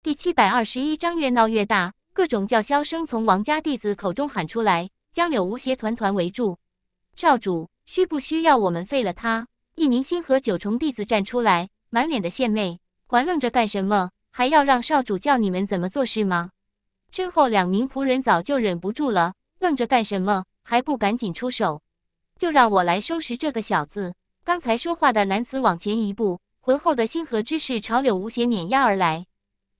第七百二十一章越闹越大，各种叫嚣声从王家弟子口中喊出来，将柳无邪团团围住。少主，需不需要我们废了他？一名星河九重弟子站出来，满脸的献媚，还愣着干什么？还要让少主教你们怎么做事吗？身后两名仆人早就忍不住了，愣着干什么？还不赶紧出手？就让我来收拾这个小子！刚才说话的男子往前一步，浑厚的星河之势朝柳无邪碾压而来。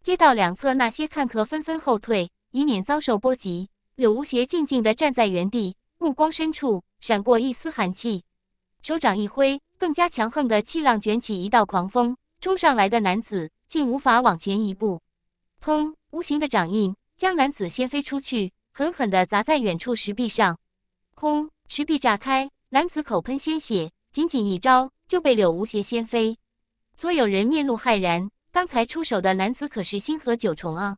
街道两侧那些看客纷纷后退，以免遭受波及。柳无邪静静地站在原地，目光深处闪过一丝寒气，手掌一挥，更加强横的气浪卷起一道狂风，冲上来的男子竟无法往前一步。砰！无形的掌印将男子掀飞出去，狠狠地砸在远处石壁上。砰！石壁炸开，男子口喷鲜血，仅仅一招就被柳无邪掀飞。所有人面露骇然。刚才出手的男子可是星河九重啊！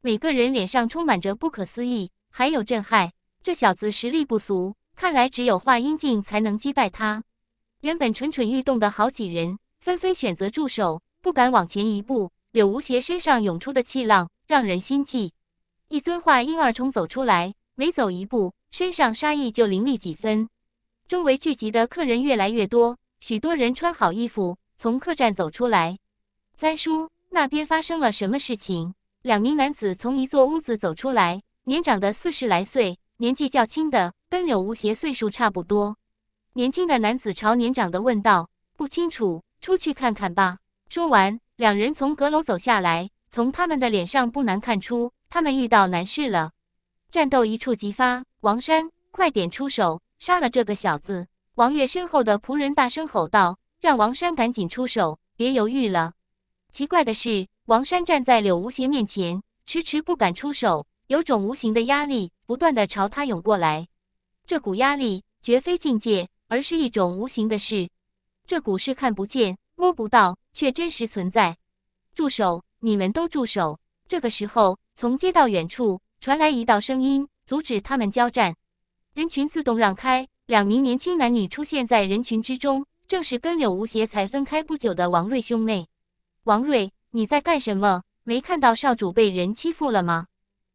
每个人脸上充满着不可思议，还有震撼。这小子实力不俗，看来只有化阴境才能击败他。原本蠢蠢欲动的好几人纷纷选择住手，不敢往前一步。柳无邪身上涌出的气浪让人心悸。一尊化阴二重走出来，每走一步，身上杀意就凌厉几分。周围聚集的客人越来越多，许多人穿好衣服从客栈走出来。三叔那边发生了什么事情？两名男子从一座屋子走出来，年长的四十来岁，年纪较轻的跟柳无邪岁数差不多。年轻的男子朝年长的问道：“不清楚，出去看看吧。”说完，两人从阁楼走下来。从他们的脸上不难看出，他们遇到难事了。战斗一触即发，王山，快点出手，杀了这个小子！王月身后的仆人大声吼道：“让王山赶紧出手，别犹豫了。”奇怪的是，王山站在柳无邪面前，迟迟不敢出手，有种无形的压力不断的朝他涌过来。这股压力绝非境界，而是一种无形的事。这股是看不见、摸不到，却真实存在。住手！你们都住手！这个时候，从街道远处传来一道声音，阻止他们交战。人群自动让开，两名年轻男女出现在人群之中，正是跟柳无邪才分开不久的王瑞兄妹。王瑞，你在干什么？没看到少主被人欺负了吗？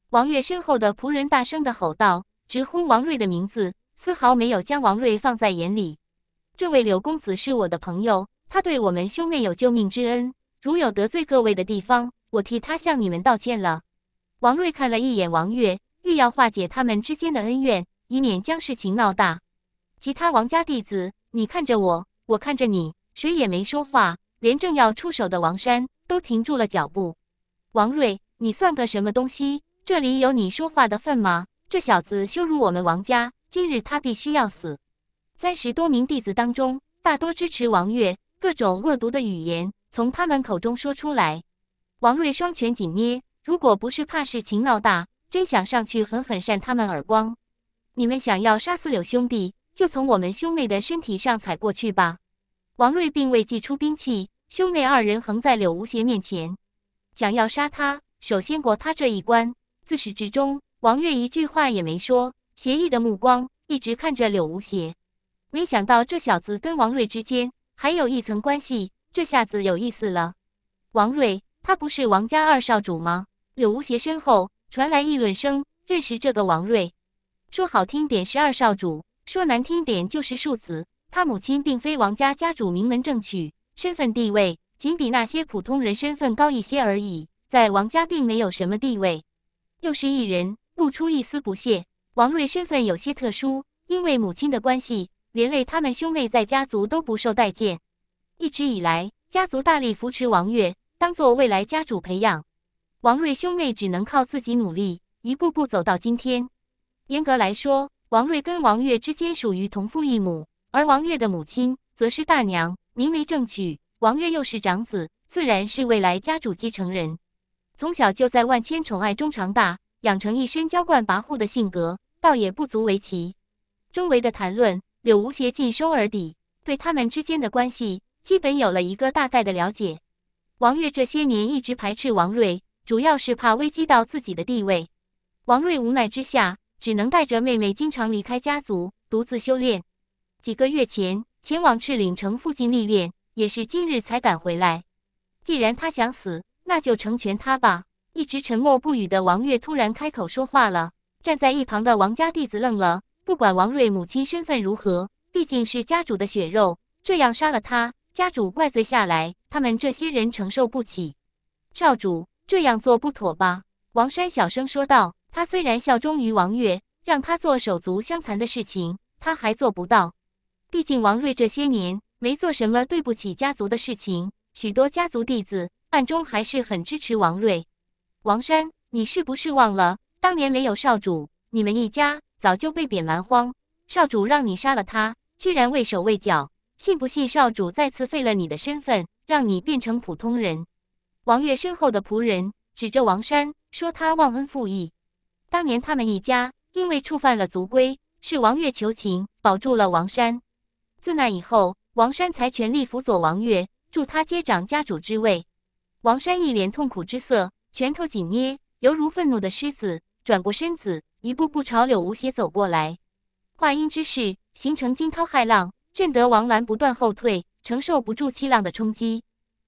王月身后的仆人大声的吼道，直呼王瑞的名字，丝毫没有将王瑞放在眼里。这位柳公子是我的朋友，他对我们兄妹有救命之恩，如有得罪各位的地方，我替他向你们道歉了。王瑞看了一眼王月，欲要化解他们之间的恩怨，以免将事情闹大。其他王家弟子，你看着我，我看着你，谁也没说话。连正要出手的王山都停住了脚步。王瑞，你算个什么东西？这里有你说话的份吗？这小子羞辱我们王家，今日他必须要死！三十多名弟子当中，大多支持王月，各种恶毒的语言从他们口中说出来。王瑞双拳紧捏，如果不是怕事情闹大，真想上去狠狠扇他们耳光。你们想要杀死柳兄弟，就从我们兄妹的身体上踩过去吧。王瑞并未祭出兵器，兄妹二人横在柳无邪面前，想要杀他，首先过他这一关。自始至终，王月一句话也没说，邪异的目光一直看着柳无邪。没想到这小子跟王瑞之间还有一层关系，这下子有意思了。王瑞，他不是王家二少主吗？柳无邪身后传来议论声：“认识这个王瑞，说好听点是二少主，说难听点就是庶子。”他母亲并非王家家主，名门正娶，身份地位仅比那些普通人身份高一些而已，在王家并没有什么地位。又是一人露出一丝不屑。王瑞身份有些特殊，因为母亲的关系，连累他们兄妹在家族都不受待见。一直以来，家族大力扶持王月，当做未来家主培养。王瑞兄妹只能靠自己努力，一步步走到今天。严格来说，王瑞跟王月之间属于同父异母。而王月的母亲则是大娘，名媒正娶。王月又是长子，自然是未来家主继承人。从小就在万千宠爱中长大，养成一身娇惯跋扈的性格，倒也不足为奇。周围的谈论，柳无邪尽收耳底，对他们之间的关系基本有了一个大概的了解。王月这些年一直排斥王瑞，主要是怕危及到自己的地位。王瑞无奈之下，只能带着妹妹经常离开家族，独自修炼。几个月前前往赤岭城附近历练，也是今日才赶回来。既然他想死，那就成全他吧。一直沉默不语的王月突然开口说话了。站在一旁的王家弟子愣了。不管王瑞母亲身份如何，毕竟是家主的血肉，这样杀了他，家主怪罪下来，他们这些人承受不起。少主这样做不妥吧？王山小声说道。他虽然效忠于王月，让他做手足相残的事情，他还做不到。毕竟王瑞这些年没做什么对不起家族的事情，许多家族弟子暗中还是很支持王瑞。王山，你是不是忘了，当年没有少主，你们一家早就被贬蛮荒。少主让你杀了他，居然畏手畏脚，信不信少主再次废了你的身份，让你变成普通人？王月身后的仆人指着王山说：“他忘恩负义，当年他们一家因为触犯了族规，是王月求情保住了王山。”自那以后，王山才全力辅佐王月，助他接掌家主之位。王山一脸痛苦之色，拳头紧捏，犹如愤怒的狮子，转过身子，一步步朝柳无邪走过来。话音之势形成惊涛骇浪，震得王兰不断后退，承受不住气浪的冲击。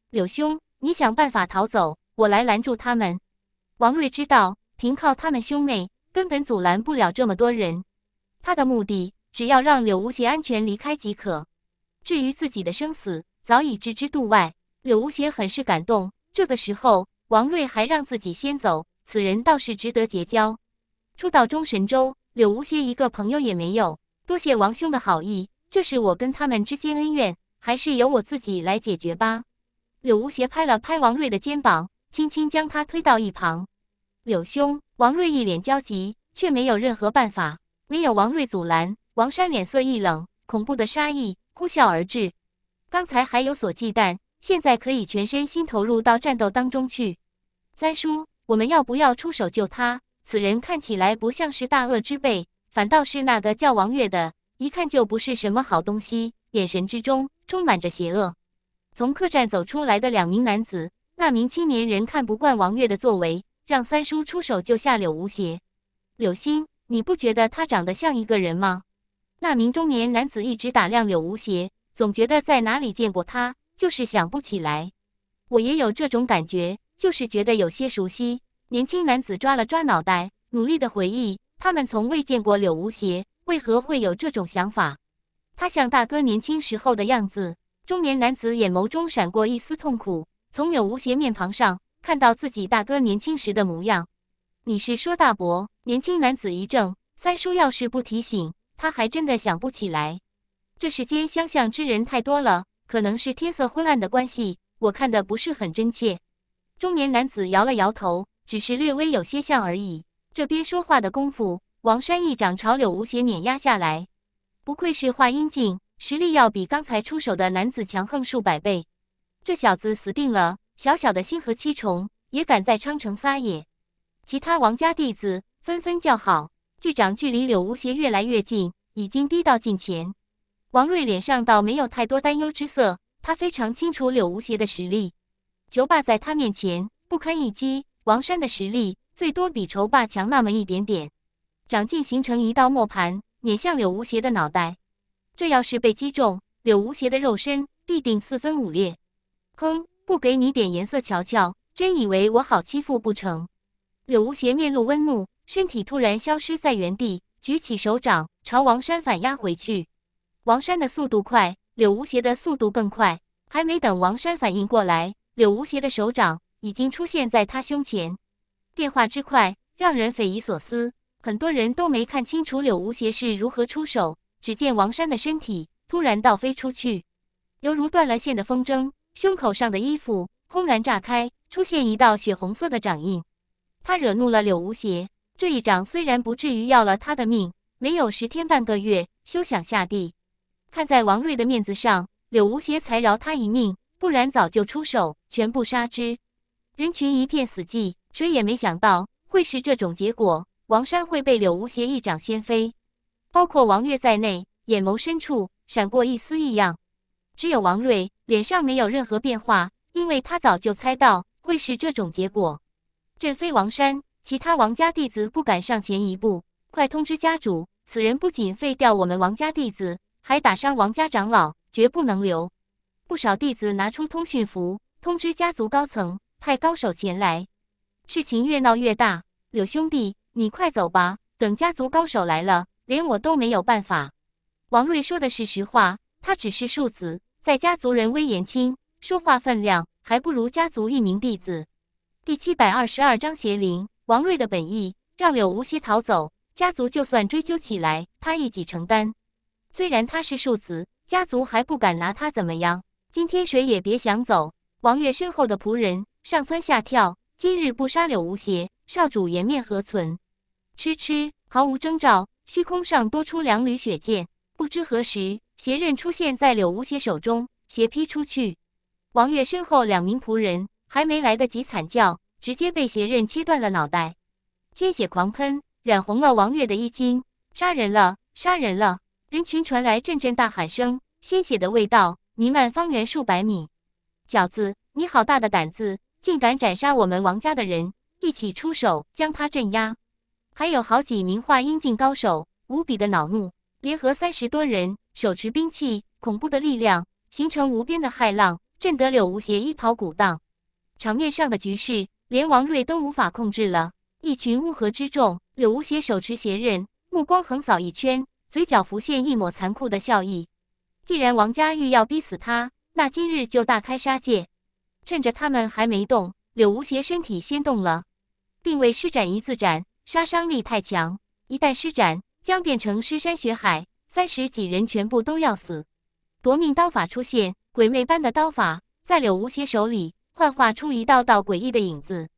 柳兄，你想办法逃走，我来拦住他们。王瑞知道，凭靠他们兄妹，根本阻拦不了这么多人。他的目的。只要让柳无邪安全离开即可，至于自己的生死，早已置之度外。柳无邪很是感动，这个时候王瑞还让自己先走，此人倒是值得结交。初到中神州，柳无邪一个朋友也没有，多谢王兄的好意，这是我跟他们之间恩怨，还是由我自己来解决吧。柳无邪拍了拍王瑞的肩膀，轻轻将他推到一旁。柳兄，王瑞一脸焦急，却没有任何办法，唯有王瑞阻拦。王山脸色一冷，恐怖的杀意呼啸而至。刚才还有所忌惮，现在可以全身心投入到战斗当中去。三叔，我们要不要出手救他？此人看起来不像是大恶之辈，反倒是那个叫王月的，一看就不是什么好东西，眼神之中充满着邪恶。从客栈走出来的两名男子，那名青年人看不惯王月的作为，让三叔出手救下柳无邪。柳心，你不觉得他长得像一个人吗？那名中年男子一直打量柳无邪，总觉得在哪里见过他，就是想不起来。我也有这种感觉，就是觉得有些熟悉。年轻男子抓了抓脑袋，努力的回忆。他们从未见过柳无邪，为何会有这种想法？他像大哥年轻时候的样子。中年男子眼眸中闪过一丝痛苦，从柳无邪面庞上看到自己大哥年轻时的模样。你是说大伯？年轻男子一怔。三叔要是不提醒。他还真的想不起来，这时间相像之人太多了，可能是天色昏暗的关系，我看的不是很真切。中年男子摇了摇头，只是略微有些像而已。这边说话的功夫，王山一掌朝柳无邪碾压下来。不愧是化阴境，实力要比刚才出手的男子强横数百倍。这小子死定了！小小的星河七重也敢在昌城撒野？其他王家弟子纷纷叫好。巨掌距离柳无邪越来越近，已经逼到近前。王瑞脸上倒没有太多担忧之色，他非常清楚柳无邪的实力。球霸在他面前不堪一击，王山的实力最多比仇霸强那么一点点。掌劲形成一道磨盘，碾向柳无邪的脑袋。这要是被击中，柳无邪的肉身必定四分五裂。哼，不给你点颜色瞧瞧，真以为我好欺负不成？柳无邪面露温怒。身体突然消失在原地，举起手掌朝王山反压回去。王山的速度快，柳无邪的速度更快。还没等王山反应过来，柳无邪的手掌已经出现在他胸前。变化之快，让人匪夷所思。很多人都没看清楚柳无邪是如何出手。只见王山的身体突然倒飞出去，犹如断了线的风筝，胸口上的衣服轰然炸开，出现一道血红色的掌印。他惹怒了柳无邪。这一掌虽然不至于要了他的命，没有十天半个月，休想下地。看在王瑞的面子上，柳无邪才饶他一命，不然早就出手，全部杀之。人群一片死寂，谁也没想到会是这种结果。王山会被柳无邪一掌掀飞，包括王月在内，眼眸深处闪过一丝异样。只有王瑞脸上没有任何变化，因为他早就猜到会是这种结果。震飞王山。其他王家弟子不敢上前一步，快通知家主，此人不仅废掉我们王家弟子，还打伤王家长老，绝不能留。不少弟子拿出通讯符，通知家族高层，派高手前来。事情越闹越大，柳兄弟，你快走吧，等家族高手来了，连我都没有办法。王瑞说的是实话，他只是庶子，在家族人微言轻，说话分量还不如家族一名弟子。第七百二十二章邪灵。王瑞的本意让柳无邪逃走，家族就算追究起来，他一己承担。虽然他是庶子，家族还不敢拿他怎么样。今天谁也别想走！王月身后的仆人上蹿下跳，今日不杀柳无邪，少主颜面何存？痴痴，毫无征兆，虚空上多出两缕血剑。不知何时，邪刃出现在柳无邪手中，斜劈出去。王月身后两名仆人还没来得及惨叫。直接被邪刃切断了脑袋，鲜血狂喷，染红了王月的衣襟。杀人了，杀人了！人群传来阵阵大喊声，鲜血的味道弥漫方圆数百米。饺子，你好大的胆子，竟敢斩杀我们王家的人！一起出手，将他镇压。还有好几名化阴境高手，无比的恼怒，联合三十多人，手持兵器，恐怖的力量形成无边的骇浪，震得柳无邪衣袍鼓荡。场面上的局势。连王瑞都无法控制了，一群乌合之众。柳无邪手持邪刃，目光横扫一圈，嘴角浮现一抹残酷的笑意。既然王家玉要逼死他，那今日就大开杀戒。趁着他们还没动，柳无邪身体先动了，并未施展一字斩，杀伤力太强，一旦施展，将变成尸山血海，三十几人全部都要死。夺命刀法出现，鬼魅般的刀法在柳无邪手里。幻化出一道道诡异的影子，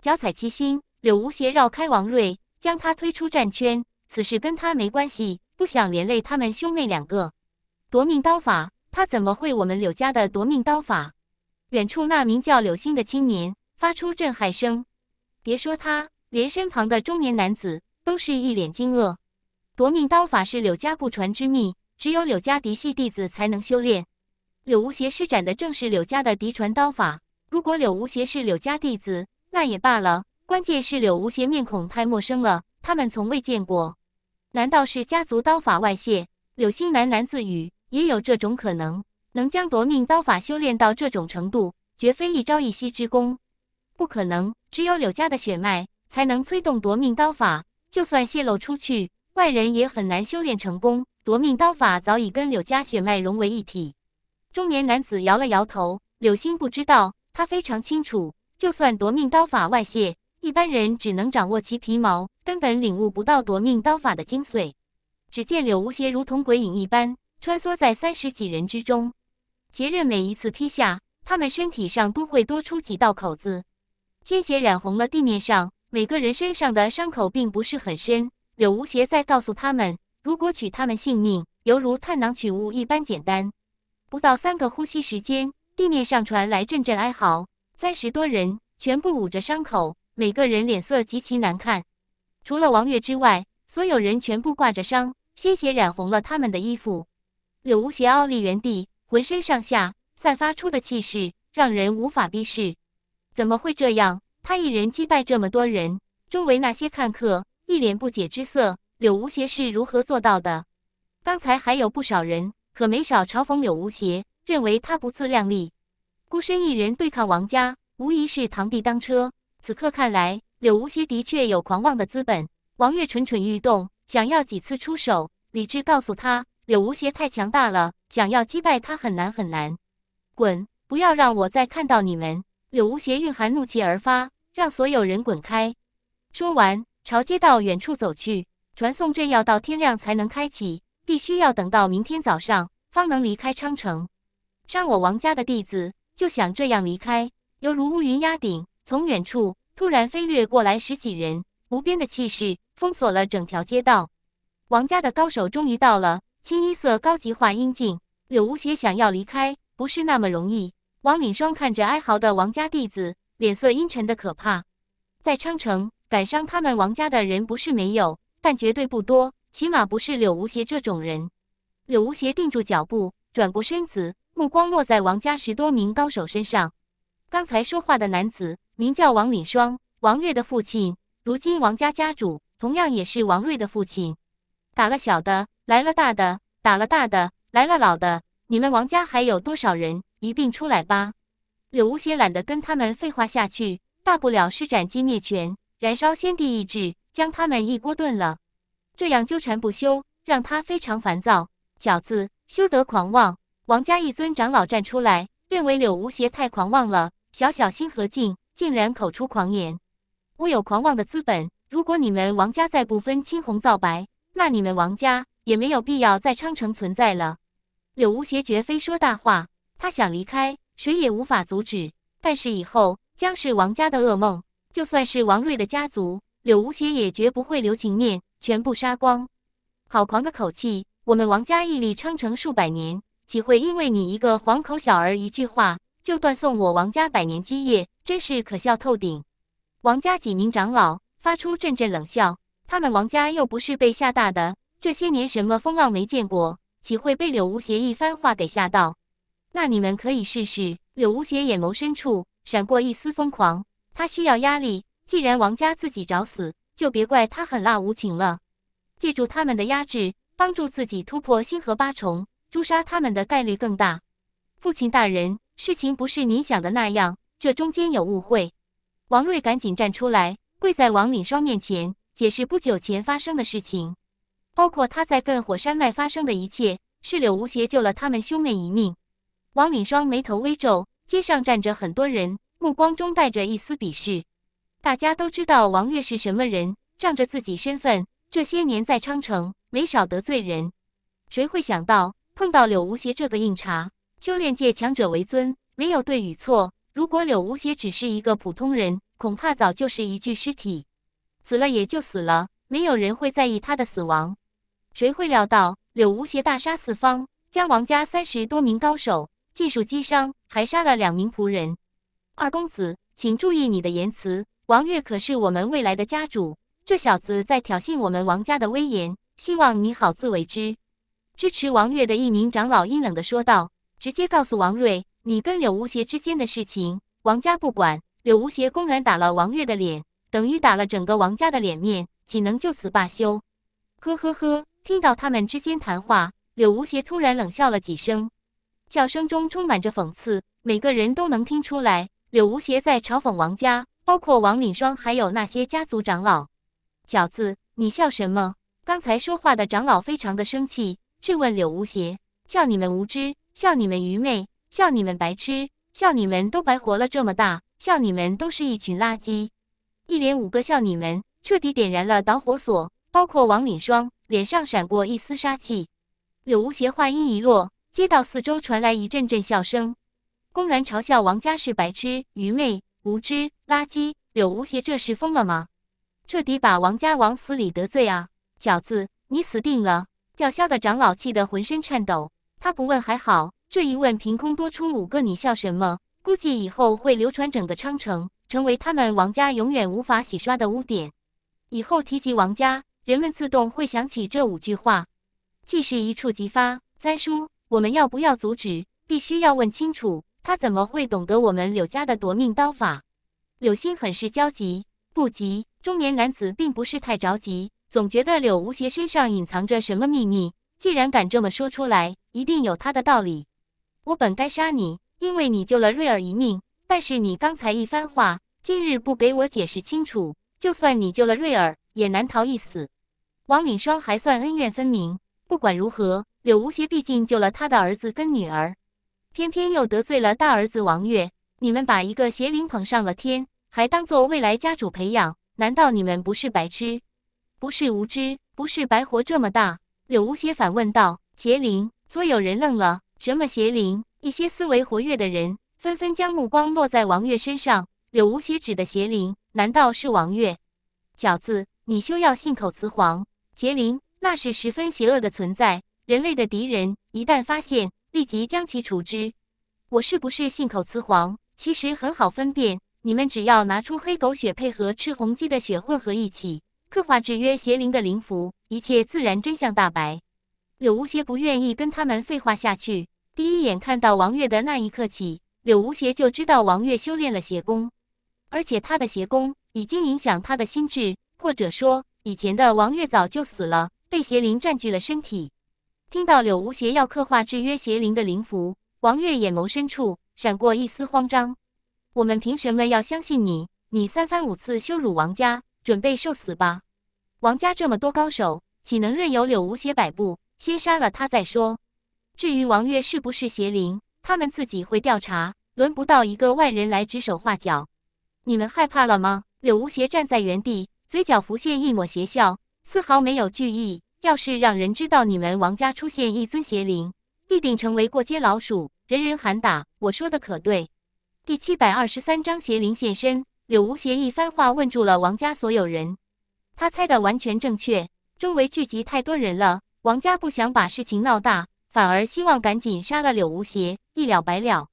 脚踩七星，柳无邪绕开王瑞，将他推出战圈。此事跟他没关系，不想连累他们兄妹两个。夺命刀法，他怎么会我们柳家的夺命刀法？远处那名叫柳星的青年发出震撼声，别说他，连身旁的中年男子都是一脸惊愕。夺命刀法是柳家不传之秘，只有柳家嫡系弟子才能修炼。柳无邪施展的正是柳家的嫡传刀法。如果柳无邪是柳家弟子，那也罢了。关键是柳无邪面孔太陌生了，他们从未见过。难道是家族刀法外泄？柳星喃喃自语，也有这种可能。能将夺命刀法修炼到这种程度，绝非一朝一夕之功。不可能，只有柳家的血脉才能催动夺命刀法。就算泄露出去，外人也很难修炼成功。夺命刀法早已跟柳家血脉融为一体。中年男子摇了摇头。柳星不知道。他非常清楚，就算夺命刀法外泄，一般人只能掌握其皮毛，根本领悟不到夺命刀法的精髓。只见柳无邪如同鬼影一般穿梭在三十几人之中，杰任每一次劈下，他们身体上都会多出几道口子，鲜血染红了地面上。每个人身上的伤口并不是很深，柳无邪在告诉他们，如果取他们性命，犹如探囊取物一般简单。不到三个呼吸时间。地面上传来阵阵哀嚎，三十多人全部捂着伤口，每个人脸色极其难看。除了王月之外，所有人全部挂着伤，鲜血染红了他们的衣服。柳无邪傲立原地，浑身上下散发出的气势让人无法逼视。怎么会这样？他一人击败这么多人，周围那些看客一脸不解之色。柳无邪是如何做到的？刚才还有不少人可没少嘲讽柳无邪。认为他不自量力，孤身一人对抗王家，无疑是螳臂当车。此刻看来，柳无邪的确有狂妄的资本。王月蠢蠢欲动，想要几次出手。理智告诉他，柳无邪太强大了，想要击败他很难很难。滚！不要让我再看到你们！柳无邪蕴含怒气而发，让所有人滚开！说完，朝街道远处走去。传送阵要到天亮才能开启，必须要等到明天早上方能离开昌城。伤我王家的弟子，就想这样离开，犹如乌云压顶。从远处突然飞掠过来十几人，无边的气势封锁了整条街道。王家的高手终于到了，清一色高级化阴境。柳无邪想要离开，不是那么容易。王敏双看着哀嚎的王家弟子，脸色阴沉的可怕。在昌城，敢伤他们王家的人不是没有，但绝对不多，起码不是柳无邪这种人。柳无邪定住脚步，转过身子。目光落在王家十多名高手身上。刚才说话的男子名叫王岭双，王月的父亲，如今王家家主，同样也是王瑞的父亲。打了小的来了大的，打了大的来了老的。你们王家还有多少人？一并出来吧！柳无邪懒得跟他们废话下去，大不了施展金灭拳，燃烧先帝意志，将他们一锅炖了。这样纠缠不休，让他非常烦躁。小子，休得狂妄！王家一尊长老站出来，认为柳无邪太狂妄了。小小星河境，竟然口出狂言，我有狂妄的资本。如果你们王家再不分青红皂白，那你们王家也没有必要在昌城存在了。柳无邪绝非说大话，他想离开，谁也无法阻止。但是以后将是王家的噩梦。就算是王瑞的家族，柳无邪也绝不会留情面，全部杀光。好狂的口气！我们王家屹立昌城数百年。岂会因为你一个黄口小儿一句话就断送我王家百年基业？真是可笑透顶！王家几名长老发出阵阵冷笑。他们王家又不是被吓大的，这些年什么风浪没见过？岂会被柳无邪一番话给吓到？那你们可以试试。柳无邪眼眸深处闪过一丝疯狂，他需要压力。既然王家自己找死，就别怪他狠辣无情了。借助他们的压制，帮助自己突破星河八重。诛杀他们的概率更大，父亲大人，事情不是您想的那样，这中间有误会。王瑞赶紧站出来，跪在王领双面前，解释不久前发生的事情，包括他在跟火山脉发生的一切，是柳无邪救了他们兄妹一命。王领双眉头微皱，街上站着很多人，目光中带着一丝鄙视。大家都知道王月是什么人，仗着自己身份，这些年在昌城没少得罪人，谁会想到？碰到柳无邪这个硬茬，修炼界强者为尊，没有对与错。如果柳无邪只是一个普通人，恐怕早就是一具尸体，死了也就死了，没有人会在意他的死亡。谁会料到柳无邪大杀四方，将王家三十多名高手尽数击伤，还杀了两名仆人。二公子，请注意你的言辞，王月可是我们未来的家主，这小子在挑衅我们王家的威严，希望你好自为之。支持王玥的一名长老阴冷地说道：“直接告诉王瑞，你跟柳无邪之间的事情，王家不管。柳无邪公然打了王玥的脸，等于打了整个王家的脸面，岂能就此罢休？”呵呵呵，听到他们之间谈话，柳无邪突然冷笑了几声，笑声中充满着讽刺，每个人都能听出来，柳无邪在嘲讽王家，包括王领双还有那些家族长老。饺子，你笑什么？刚才说话的长老非常的生气。质问柳无邪，笑你们无知，笑你们愚昧，笑你们白痴，笑你们都白活了这么大，笑你们都是一群垃圾！一连五个笑你们，彻底点燃了导火索。包括王凛霜脸上闪过一丝杀气。柳无邪话音一落，街道四周传来一阵阵笑声，公然嘲笑王家是白痴、愚昧、无知、垃圾。柳无邪这是疯了吗？彻底把王家往死里得罪啊！饺子，你死定了！叫嚣的长老气得浑身颤抖。他不问还好，这一问凭空多出五个。你笑什么？估计以后会流传整个昌城，成为他们王家永远无法洗刷的污点。以后提及王家，人们自动会想起这五句话。既是一触即发，三叔，我们要不要阻止？必须要问清楚，他怎么会懂得我们柳家的夺命刀法？柳心很是焦急，不急。中年男子并不是太着急。总觉得柳无邪身上隐藏着什么秘密。既然敢这么说出来，一定有他的道理。我本该杀你，因为你救了瑞儿一命。但是你刚才一番话，今日不给我解释清楚，就算你救了瑞儿，也难逃一死。王敏双还算恩怨分明。不管如何，柳无邪毕竟救了他的儿子跟女儿，偏偏又得罪了大儿子王月。你们把一个邪灵捧上了天，还当做未来家主培养，难道你们不是白痴？不是无知，不是白活这么大。柳无邪反问道：“邪灵？”所有人愣了。什么邪灵？一些思维活跃的人纷纷将目光落在王月身上。柳无邪指的邪灵，难道是王月？饺子，你休要信口雌黄！邪灵那是十分邪恶的存在，人类的敌人。一旦发现，立即将其除之。我是不是信口雌黄？其实很好分辨。你们只要拿出黑狗血，配合赤红鸡的血混合一起。刻画制约邪灵的灵符，一切自然真相大白。柳无邪不愿意跟他们废话下去。第一眼看到王月的那一刻起，柳无邪就知道王月修炼了邪功，而且他的邪功已经影响他的心智，或者说，以前的王月早就死了，被邪灵占据了身体。听到柳无邪要刻画制约邪灵的灵符，王月眼眸深处闪过一丝慌张。我们凭什么要相信你？你三番五次羞辱王家，准备受死吧！王家这么多高手，岂能任由柳无邪摆布？先杀了他再说。至于王月是不是邪灵，他们自己会调查，轮不到一个外人来指手画脚。你们害怕了吗？柳无邪站在原地，嘴角浮现一抹邪笑，丝毫没有惧意。要是让人知道你们王家出现一尊邪灵，必定成为过街老鼠，人人喊打。我说的可对？第七百二十三章邪灵现身。柳无邪一番话问住了王家所有人。他猜的完全正确，周围聚集太多人了。王家不想把事情闹大，反而希望赶紧杀了柳无邪，一了百了。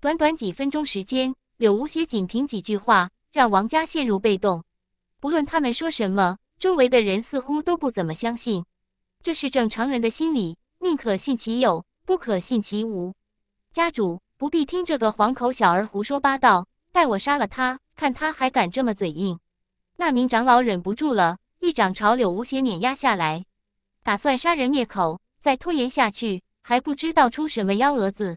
短短几分钟时间，柳无邪仅凭几句话，让王家陷入被动。不论他们说什么，周围的人似乎都不怎么相信。这是正常人的心理，宁可信其有，不可信其无。家主不必听这个黄口小儿胡说八道，待我杀了他，看他还敢这么嘴硬。那名长老忍不住了，一掌朝柳无邪碾压下来，打算杀人灭口。再拖延下去，还不知道出什么幺蛾子。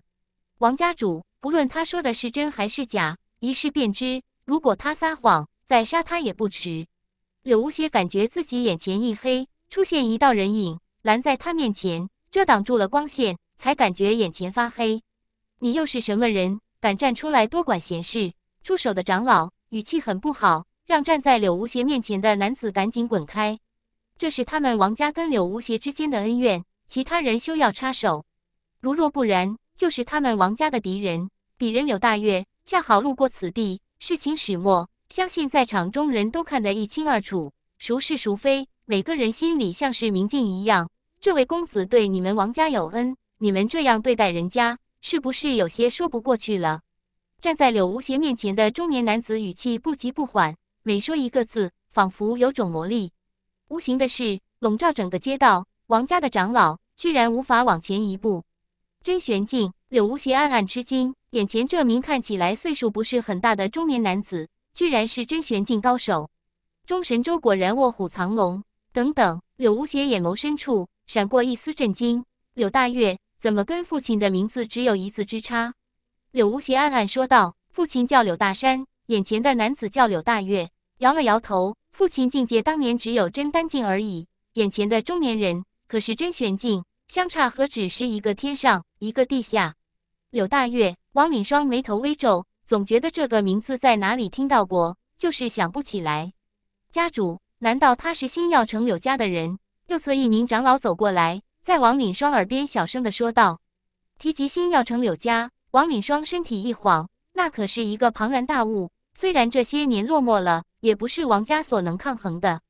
王家主，不论他说的是真还是假，一试便知。如果他撒谎，再杀他也不迟。柳无邪感觉自己眼前一黑，出现一道人影拦在他面前，遮挡住了光线，才感觉眼前发黑。你又是什么人，敢站出来多管闲事？出手的长老语气很不好。让站在柳无邪面前的男子赶紧滚开！这是他们王家跟柳无邪之间的恩怨，其他人休要插手。如若不然，就是他们王家的敌人。鄙人柳大月恰好路过此地，事情始末，相信在场中人都看得一清二楚，孰是孰非，每个人心里像是明镜一样。这位公子对你们王家有恩，你们这样对待人家，是不是有些说不过去了？站在柳无邪面前的中年男子语气不急不缓。每说一个字，仿佛有种魔力，无形的事笼罩整个街道。王家的长老居然无法往前一步。真玄境，柳无邪暗暗吃惊。眼前这名看起来岁数不是很大的中年男子，居然是真玄境高手。钟神州果然卧虎藏龙。等等，柳无邪眼眸深处闪过一丝震惊。柳大岳怎么跟父亲的名字只有一字之差？柳无邪暗暗说道：“父亲叫柳大山，眼前的男子叫柳大岳。”摇了摇头，父亲境界当年只有真丹境而已。眼前的中年人可是真玄境，相差何止是一个天上一个地下？柳大月、王敏双眉头微皱，总觉得这个名字在哪里听到过，就是想不起来。家主，难道他是星耀城柳家的人？右侧一名长老走过来，在王敏双耳边小声的说道：“提及星耀城柳家，王敏双身体一晃，那可是一个庞然大物。”虽然这些年落寞了，也不是王家所能抗衡的。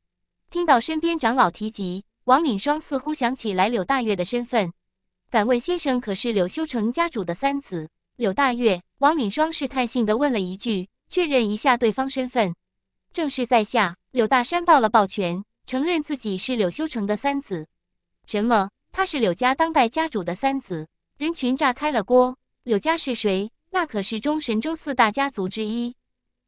听到身边长老提及王敏双，似乎想起来柳大月的身份。敢问先生，可是柳修成家主的三子柳大月？王敏双试探性的问了一句，确认一下对方身份。正是在下柳大山，抱了抱拳，承认自己是柳修成的三子。什么？他是柳家当代家主的三子？人群炸开了锅。柳家是谁？那可是中神州四大家族之一。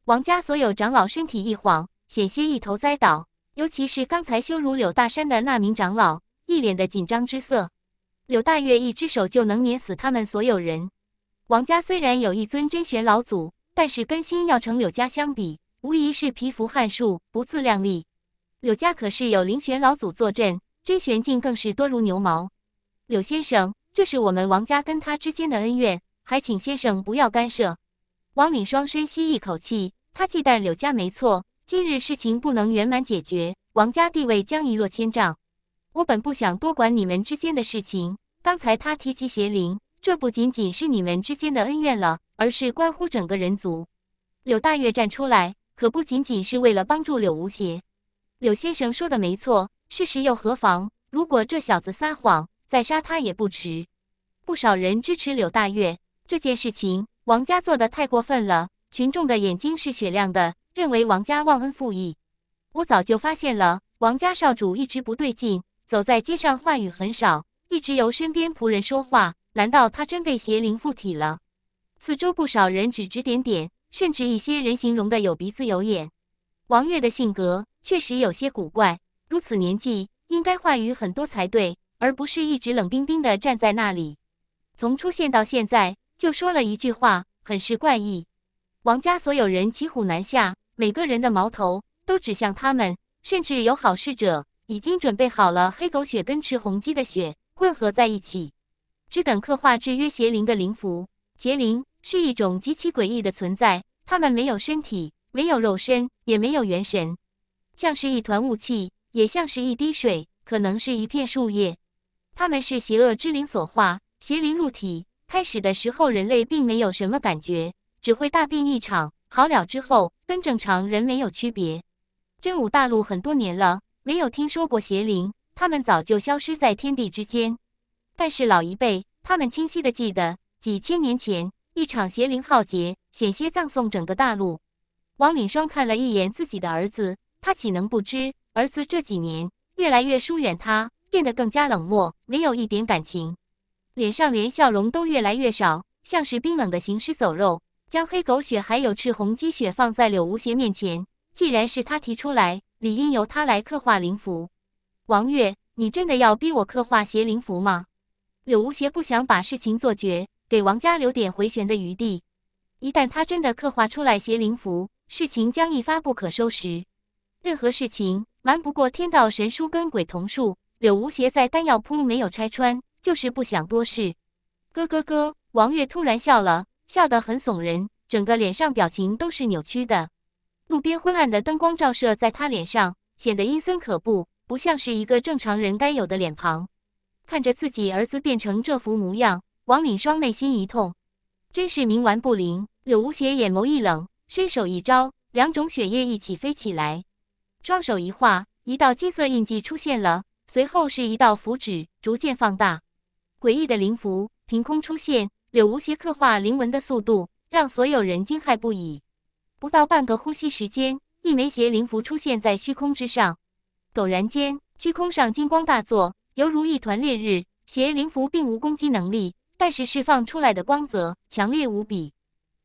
王家所有长老身体一晃，险些一头栽倒。尤其是刚才羞辱柳大山的那名长老，一脸的紧张之色。柳大月一只手就能碾死他们所有人。王家虽然有一尊真玄老祖，但是跟心要成柳家相比，无疑是蚍蜉撼树，不自量力。柳家可是有灵玄老祖坐镇，真玄境更是多如牛毛。柳先生，这是我们王家跟他之间的恩怨，还请先生不要干涉。王领双深吸一口气。他忌惮柳家没错，今日事情不能圆满解决，王家地位将一落千丈。我本不想多管你们之间的事情，刚才他提及邪灵，这不仅仅是你们之间的恩怨了，而是关乎整个人族。柳大岳站出来，可不仅仅是为了帮助柳无邪。柳先生说的没错，事实又何妨？如果这小子撒谎，再杀他也不迟。不少人支持柳大岳，这件事情王家做的太过分了。群众的眼睛是雪亮的，认为王家忘恩负义。我早就发现了，王家少主一直不对劲，走在街上话语很少，一直由身边仆人说话。难道他真被邪灵附体了？四周不少人指指点点，甚至一些人形容的有鼻子有眼。王月的性格确实有些古怪，如此年纪应该话语很多才对，而不是一直冷冰冰的站在那里。从出现到现在就说了一句话，很是怪异。王家所有人骑虎难下，每个人的矛头都指向他们，甚至有好事者已经准备好了黑狗血跟赤红鸡的血混合在一起。只等刻画制约邪灵的灵符。邪灵是一种极其诡异的存在，他们没有身体，没有肉身，也没有元神，像是一团雾气，也像是一滴水，可能是一片树叶。他们是邪恶之灵所化，邪灵入体开始的时候，人类并没有什么感觉。只会大病一场，好了之后跟正常人没有区别。真武大陆很多年了，没有听说过邪灵，他们早就消失在天地之间。但是老一辈，他们清晰的记得几千年前一场邪灵浩劫，险些葬送整个大陆。王敏双看了一眼自己的儿子，他岂能不知儿子这几年越来越疏远他，变得更加冷漠，没有一点感情，脸上连笑容都越来越少，像是冰冷的行尸走肉。将黑狗血还有赤红鸡血放在柳无邪面前，既然是他提出来，理应由他来刻画灵符。王月，你真的要逼我刻画邪灵符吗？柳无邪不想把事情做绝，给王家留点回旋的余地。一旦他真的刻画出来邪灵符，事情将一发不可收拾。任何事情瞒不过天道神书跟鬼童术。柳无邪在丹药铺没有拆穿，就是不想多事。咯咯咯！王月突然笑了。笑得很耸人，整个脸上表情都是扭曲的。路边昏暗的灯光照射在他脸上，显得阴森可怖，不像是一个正常人该有的脸庞。看着自己儿子变成这副模样，王敏双内心一痛，真是冥顽不灵。柳无邪眼眸一冷，伸手一招，两种血液一起飞起来，双手一画，一道金色印记出现了，随后是一道符纸逐渐放大，诡异的灵符凭空出现。柳无邪刻画灵纹的速度让所有人惊骇不已，不到半个呼吸时间，一枚邪灵符出现在虚空之上。陡然间，虚空上金光大作，犹如一团烈日。邪灵符并无攻击能力，但是释放出来的光泽强烈无比，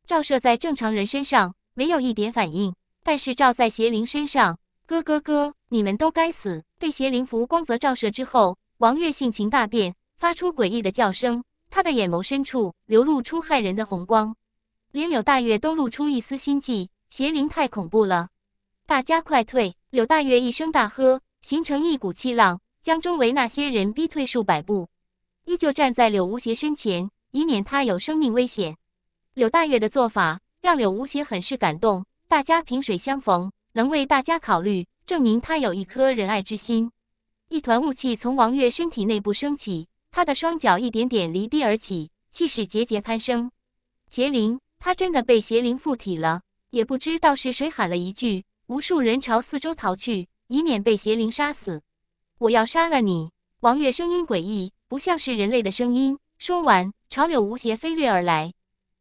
照射在正常人身上没有一点反应，但是照在邪灵身上，咯咯咯！你们都该死！被邪灵符光泽照射之后，王月性情大变，发出诡异的叫声。他的眼眸深处流露出骇人的红光，连柳大月都露出一丝心悸。邪灵太恐怖了，大家快退！柳大月一声大喝，形成一股气浪，将周围那些人逼退数百步，依旧站在柳无邪身前，以免他有生命危险。柳大月的做法让柳无邪很是感动，大家萍水相逢，能为大家考虑，证明他有一颗仁爱之心。一团雾气从王月身体内部升起。他的双脚一点点离地而起，气势节节攀升。邪灵，他真的被邪灵附体了。也不知道是谁喊了一句，无数人朝四周逃去，以免被邪灵杀死。我要杀了你！王月声音诡异，不像是人类的声音。说完，朝柳无邪飞掠而来。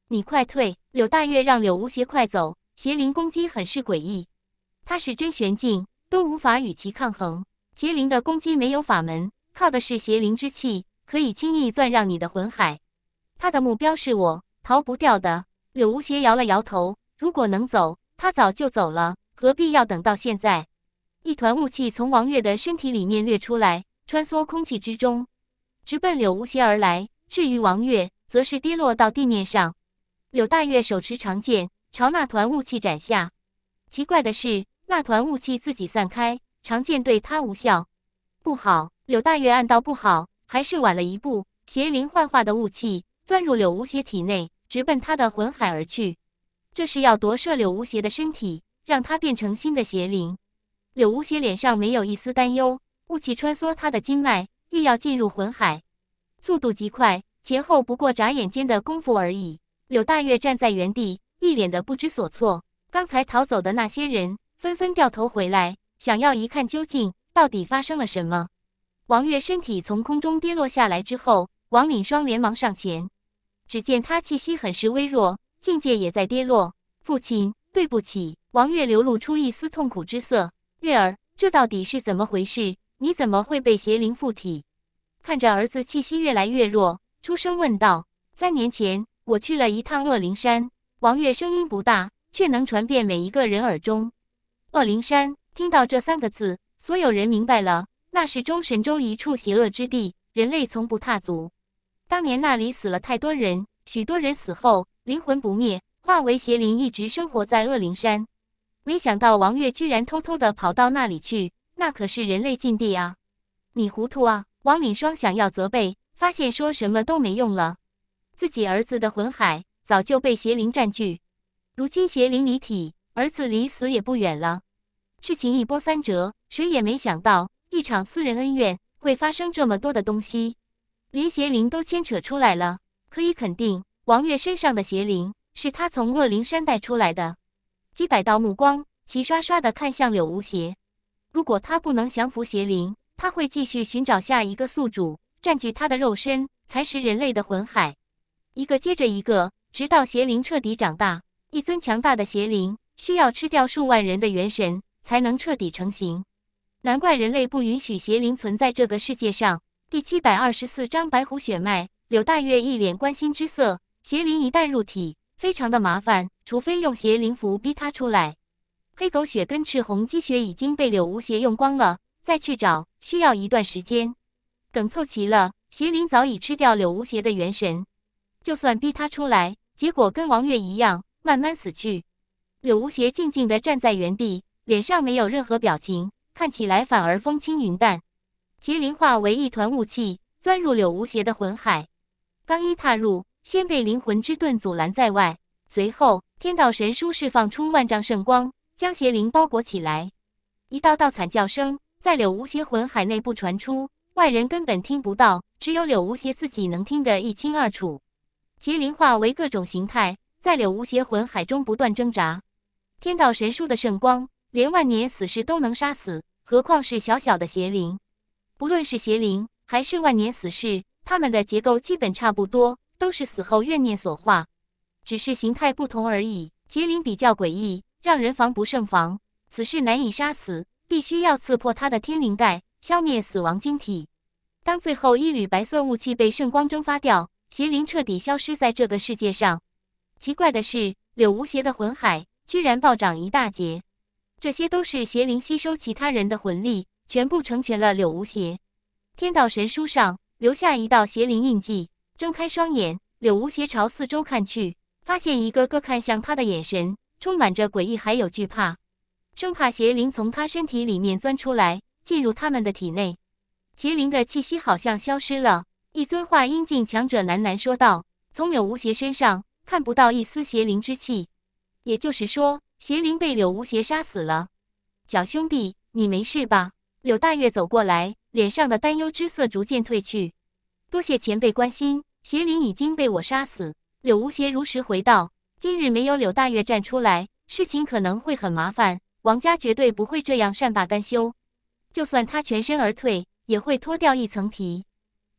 你快退！柳大月让柳无邪快走。邪灵攻击很是诡异，他是真玄境都无法与其抗衡。邪灵的攻击没有法门，靠的是邪灵之气。可以轻易钻让你的魂海，他的目标是我，逃不掉的。柳无邪摇了摇头，如果能走，他早就走了，何必要等到现在？一团雾气从王月的身体里面掠出来，穿梭空气之中，直奔柳无邪而来。至于王月，则是跌落到地面上。柳大月手持长剑朝那团雾气斩下，奇怪的是，那团雾气自己散开，长剑对他无效。不好！柳大月暗道不好。还是晚了一步，邪灵幻化的雾气钻入柳无邪体内，直奔他的魂海而去。这是要夺舍柳无邪的身体，让他变成新的邪灵。柳无邪脸上没有一丝担忧，雾气穿梭他的经脉，欲要进入魂海，速度极快，前后不过眨眼间的功夫而已。柳大月站在原地，一脸的不知所措。刚才逃走的那些人纷纷掉头回来，想要一看究竟到底发生了什么。王月身体从空中跌落下来之后，王敏双连忙上前。只见他气息很是微弱，境界也在跌落。父亲，对不起。王月流露出一丝痛苦之色。月儿，这到底是怎么回事？你怎么会被邪灵附体？看着儿子气息越来越弱，出声问道。三年前，我去了一趟恶灵山。王月声音不大，却能传遍每一个人耳中。恶灵山，听到这三个字，所有人明白了。那是中神州一处邪恶之地，人类从不踏足。当年那里死了太多人，许多人死后灵魂不灭，化为邪灵，一直生活在恶灵山。没想到王月居然偷偷的跑到那里去，那可是人类禁地啊！你糊涂啊！王敏双想要责备，发现说什么都没用了。自己儿子的魂海早就被邪灵占据，如今邪灵离体，儿子离死也不远了。事情一波三折，谁也没想到。一场私人恩怨会发生这么多的东西，连邪灵都牵扯出来了。可以肯定，王月身上的邪灵是他从恶灵山带出来的。几百道目光齐刷刷地看向柳无邪。如果他不能降服邪灵，他会继续寻找下一个宿主，占据他的肉身，蚕食人类的魂海，一个接着一个，直到邪灵彻底长大。一尊强大的邪灵需要吃掉数万人的元神，才能彻底成型。难怪人类不允许邪灵存在这个世界上。第七百二十四章白狐血脉。柳大月一脸关心之色。邪灵一旦入体，非常的麻烦，除非用邪灵符逼他出来。黑狗血跟赤红鸡血已经被柳无邪用光了，再去找需要一段时间。等凑齐了，邪灵早已吃掉柳无邪的元神，就算逼他出来，结果跟王月一样，慢慢死去。柳无邪静静地站在原地，脸上没有任何表情。看起来反而风轻云淡，麒麟化为一团雾气，钻入柳无邪的魂海。刚一踏入，先被灵魂之盾阻拦在外，随后天道神书释放出万丈圣光，将邪灵包裹起来。一道道惨叫声在柳无邪魂海内部传出，外人根本听不到，只有柳无邪自己能听得一清二楚。麒麟化为各种形态，在柳无邪魂海中不断挣扎。天道神书的圣光，连万年死士都能杀死。何况是小小的邪灵，不论是邪灵还是万年死士，他们的结构基本差不多，都是死后怨念所化，只是形态不同而已。邪灵比较诡异，让人防不胜防，此事难以杀死，必须要刺破他的天灵盖，消灭死亡晶体。当最后一缕白色雾气被圣光蒸发掉，邪灵彻底消失在这个世界上。奇怪的是，柳无邪的魂海居然暴涨一大截。这些都是邪灵吸收其他人的魂力，全部成全了柳无邪。天道神书上留下一道邪灵印记。睁开双眼，柳无邪朝四周看去，发现一个个看向他的眼神充满着诡异，还有惧怕，生怕邪灵从他身体里面钻出来，进入他们的体内。邪灵的气息好像消失了。一尊化阴境强者喃喃说道：“从柳无邪身上看不到一丝邪灵之气，也就是说。”邪灵被柳无邪杀死了，小兄弟，你没事吧？柳大月走过来，脸上的担忧之色逐渐褪去。多谢前辈关心，邪灵已经被我杀死。柳无邪如实回道：“今日没有柳大月站出来，事情可能会很麻烦。王家绝对不会这样善罢甘休，就算他全身而退，也会脱掉一层皮。”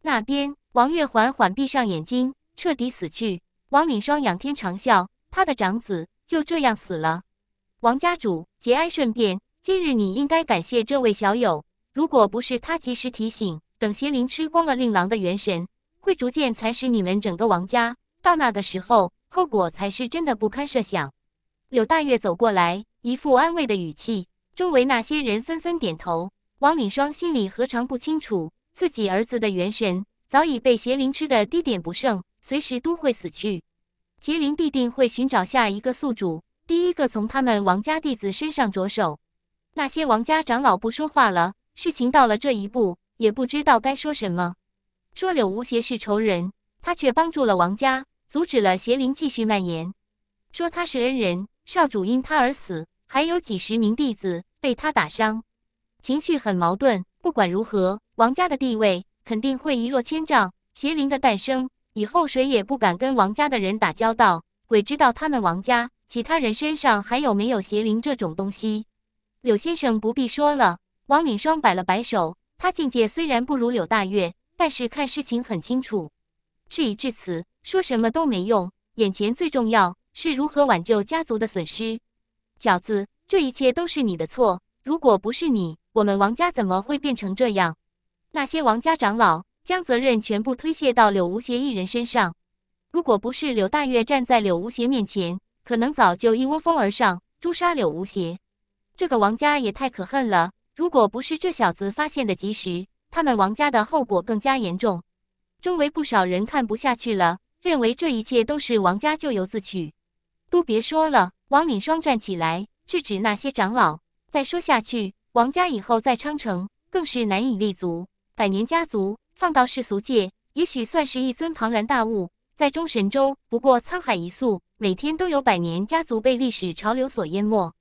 那边，王月缓缓闭上眼睛，彻底死去。王敏双仰天长啸，他的长子就这样死了。王家主，节哀顺变。今日你应该感谢这位小友，如果不是他及时提醒，等邪灵吃光了令郎的元神，会逐渐蚕食你们整个王家。到那个时候，后果才是真的不堪设想。柳大月走过来，一副安慰的语气。周围那些人纷纷点头。王领双心里何尝不清楚，自己儿子的元神早已被邪灵吃的滴点不剩，随时都会死去。邪灵必定会寻找下一个宿主。第一个从他们王家弟子身上着手，那些王家长老不说话了。事情到了这一步，也不知道该说什么。说柳无邪是仇人，他却帮助了王家，阻止了邪灵继续蔓延。说他是恩人，少主因他而死，还有几十名弟子被他打伤。情绪很矛盾。不管如何，王家的地位肯定会一落千丈。邪灵的诞生以后，谁也不敢跟王家的人打交道。鬼知道他们王家。其他人身上还有没有邪灵这种东西？柳先生不必说了。王敏双摆了摆手，他境界虽然不如柳大月，但是看事情很清楚。事已至此，说什么都没用。眼前最重要是如何挽救家族的损失。饺子，这一切都是你的错。如果不是你，我们王家怎么会变成这样？那些王家长老将责任全部推卸到柳无邪一人身上。如果不是柳大月站在柳无邪面前。可能早就一窝蜂而上诛杀柳无邪，这个王家也太可恨了！如果不是这小子发现的及时，他们王家的后果更加严重。周围不少人看不下去了，认为这一切都是王家咎由自取。都别说了，王敏双站起来制止那些长老，再说下去，王家以后在昌城更是难以立足。百年家族放到世俗界也许算是一尊庞然大物，在中神州不过沧海一粟。每天都有百年家族被历史潮流所淹没，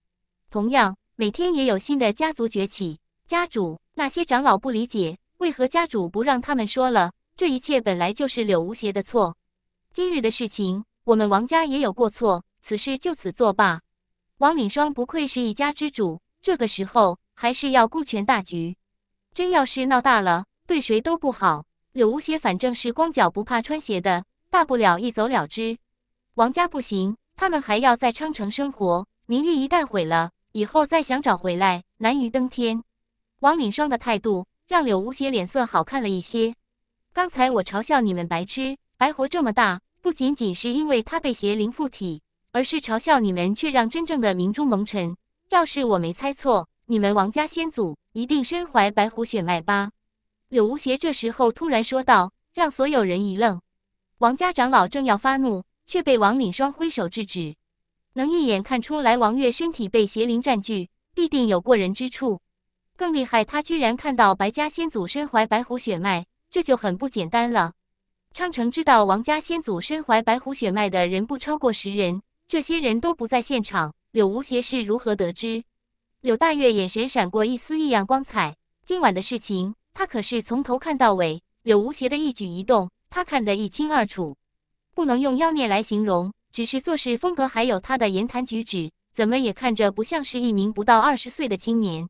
同样每天也有新的家族崛起。家主那些长老不理解，为何家主不让他们说了？这一切本来就是柳无邪的错。今日的事情，我们王家也有过错，此事就此作罢。王敏双不愧是一家之主，这个时候还是要顾全大局。真要是闹大了，对谁都不好。柳无邪反正是光脚不怕穿鞋的，大不了一走了之。王家不行，他们还要在昌城生活，名誉一旦毁了，以后再想找回来难于登天。王敏霜的态度让柳无邪脸色好看了一些。刚才我嘲笑你们白痴，白活这么大，不仅仅是因为他被邪灵附体，而是嘲笑你们却让真正的明珠蒙尘。要是我没猜错，你们王家先祖一定身怀白虎血脉吧？柳无邪这时候突然说道，让所有人一愣。王家长老正要发怒。却被王领双挥手制止。能一眼看出来王月身体被邪灵占据，必定有过人之处。更厉害，他居然看到白家先祖身怀白虎血脉，这就很不简单了。昌城知道王家先祖身怀白虎血脉的人不超过十人，这些人都不在现场。柳无邪是如何得知？柳大月眼神闪过一丝异样光彩。今晚的事情，他可是从头看到尾。柳无邪的一举一动，他看得一清二楚。不能用妖孽来形容，只是做事风格还有他的言谈举止，怎么也看着不像是一名不到二十岁的青年。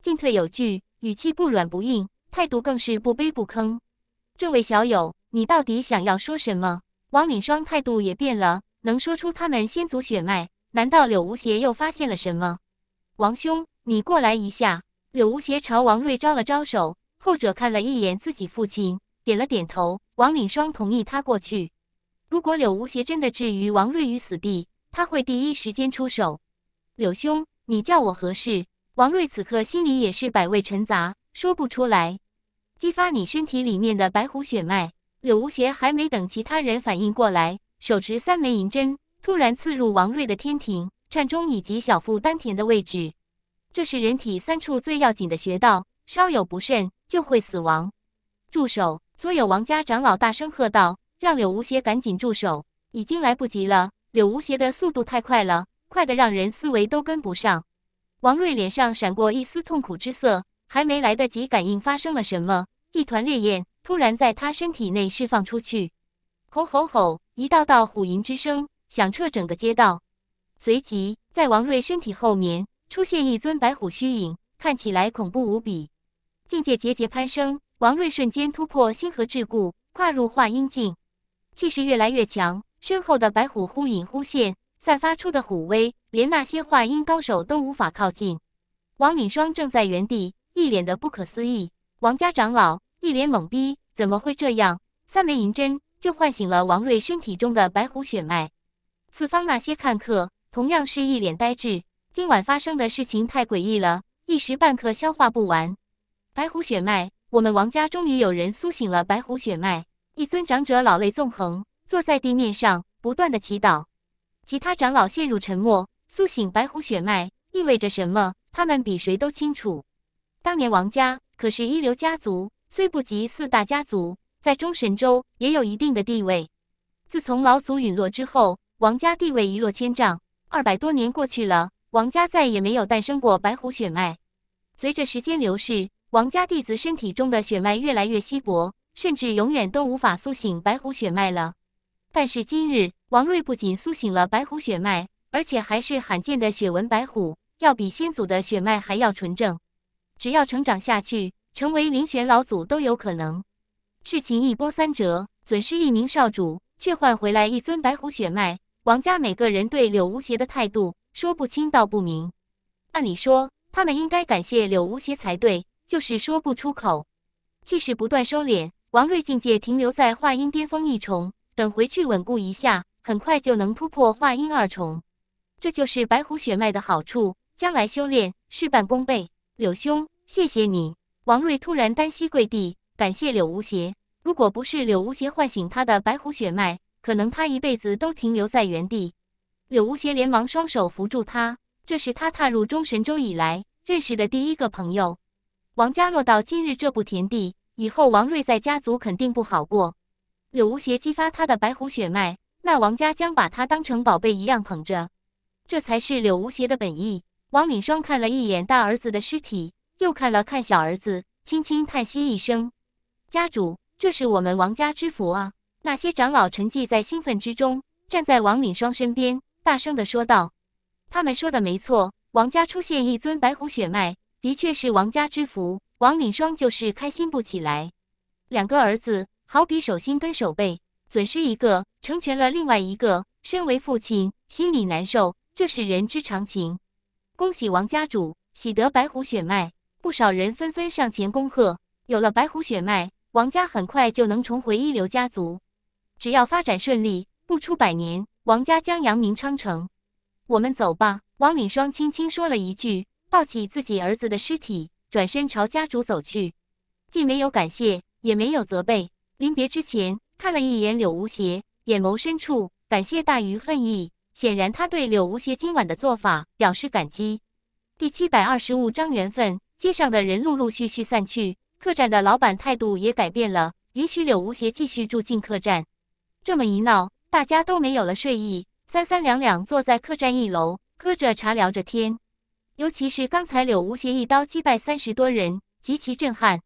进退有据，语气不软不硬，态度更是不卑不吭。这位小友，你到底想要说什么？王领双态度也变了，能说出他们先祖血脉，难道柳无邪又发现了什么？王兄，你过来一下。柳无邪朝王瑞招了招手，后者看了一眼自己父亲，点了点头。王领双同意他过去。如果柳无邪真的置于王瑞于死地，他会第一时间出手。柳兄，你叫我何事？王瑞此刻心里也是百味陈杂，说不出来。激发你身体里面的白虎血脉。柳无邪还没等其他人反应过来，手持三枚银针，突然刺入王瑞的天庭、膻中以及小腹丹田的位置。这是人体三处最要紧的穴道，稍有不慎就会死亡。住手！所有王家长老大声喝道。让柳无邪赶紧住手，已经来不及了。柳无邪的速度太快了，快得让人思维都跟不上。王瑞脸上闪过一丝痛苦之色，还没来得及感应发生了什么，一团烈焰突然在他身体内释放出去。吼吼吼！一道道虎吟之声响彻整个街道，随即在王瑞身体后面出现一尊白虎虚影，看起来恐怖无比。境界节节攀升，王瑞瞬间突破星河桎梏，跨入化阴境。气势越来越强，身后的白虎忽隐忽现，散发出的虎威，连那些幻音高手都无法靠近。王敏霜正在原地，一脸的不可思议。王家长老一脸懵逼，怎么会这样？三枚银针就唤醒了王瑞身体中的白虎血脉。此方那些看客同样是一脸呆滞，今晚发生的事情太诡异了，一时半刻消化不完。白虎血脉，我们王家终于有人苏醒了白虎血脉。一尊长者老泪纵横，坐在地面上，不断的祈祷。其他长老陷入沉默。苏醒白虎血脉意味着什么？他们比谁都清楚。当年王家可是一流家族，虽不及四大家族，在中神州也有一定的地位。自从老祖陨落之后，王家地位一落千丈。二百多年过去了，王家再也没有诞生过白虎血脉。随着时间流逝，王家弟子身体中的血脉越来越稀薄。甚至永远都无法苏醒白虎血脉了。但是今日，王瑞不仅苏醒了白虎血脉，而且还是罕见的血纹白虎，要比先祖的血脉还要纯正。只要成长下去，成为灵玄老祖都有可能。事情一波三折，损失一名少主，却换回来一尊白虎血脉。王家每个人对柳无邪的态度说不清道不明。按理说，他们应该感谢柳无邪才对，就是说不出口。气势不断收敛。王瑞境界停留在化音巅峰一重，等回去稳固一下，很快就能突破化音二重。这就是白狐血脉的好处，将来修炼事半功倍。柳兄，谢谢你！王瑞突然单膝跪地，感谢柳无邪。如果不是柳无邪唤醒他的白狐血脉，可能他一辈子都停留在原地。柳无邪连忙双手扶住他，这是他踏入中神州以来认识的第一个朋友。王家落到今日这步田地。以后王瑞在家族肯定不好过。柳无邪激发他的白狐血脉，那王家将把他当成宝贝一样捧着，这才是柳无邪的本意。王敏双看了一眼大儿子的尸体，又看了看小儿子，轻轻叹息一声：“家主，这是我们王家之福啊！”那些长老沉浸在兴奋之中，站在王敏双身边，大声地说道：“他们说的没错，王家出现一尊白狐血脉，的确是王家之福。”王敏双就是开心不起来，两个儿子好比手心跟手背，损失一个，成全了另外一个。身为父亲，心里难受，这是人之常情。恭喜王家主，喜得白虎血脉，不少人纷纷上前恭贺。有了白虎血脉，王家很快就能重回一流家族。只要发展顺利，不出百年，王家将扬名昌城。我们走吧。王敏双轻轻说了一句，抱起自己儿子的尸体。转身朝家主走去，既没有感谢，也没有责备。临别之前，看了一眼柳无邪，眼眸深处感谢大于恨意。显然，他对柳无邪今晚的做法表示感激。第七百二十五章缘分。街上的人陆陆续续散去，客栈的老板态度也改变了，允许柳无邪继续住进客栈。这么一闹，大家都没有了睡意，三三两两坐在客栈一楼，喝着茶，聊着天。尤其是刚才柳无邪一刀击败三十多人，极其震撼。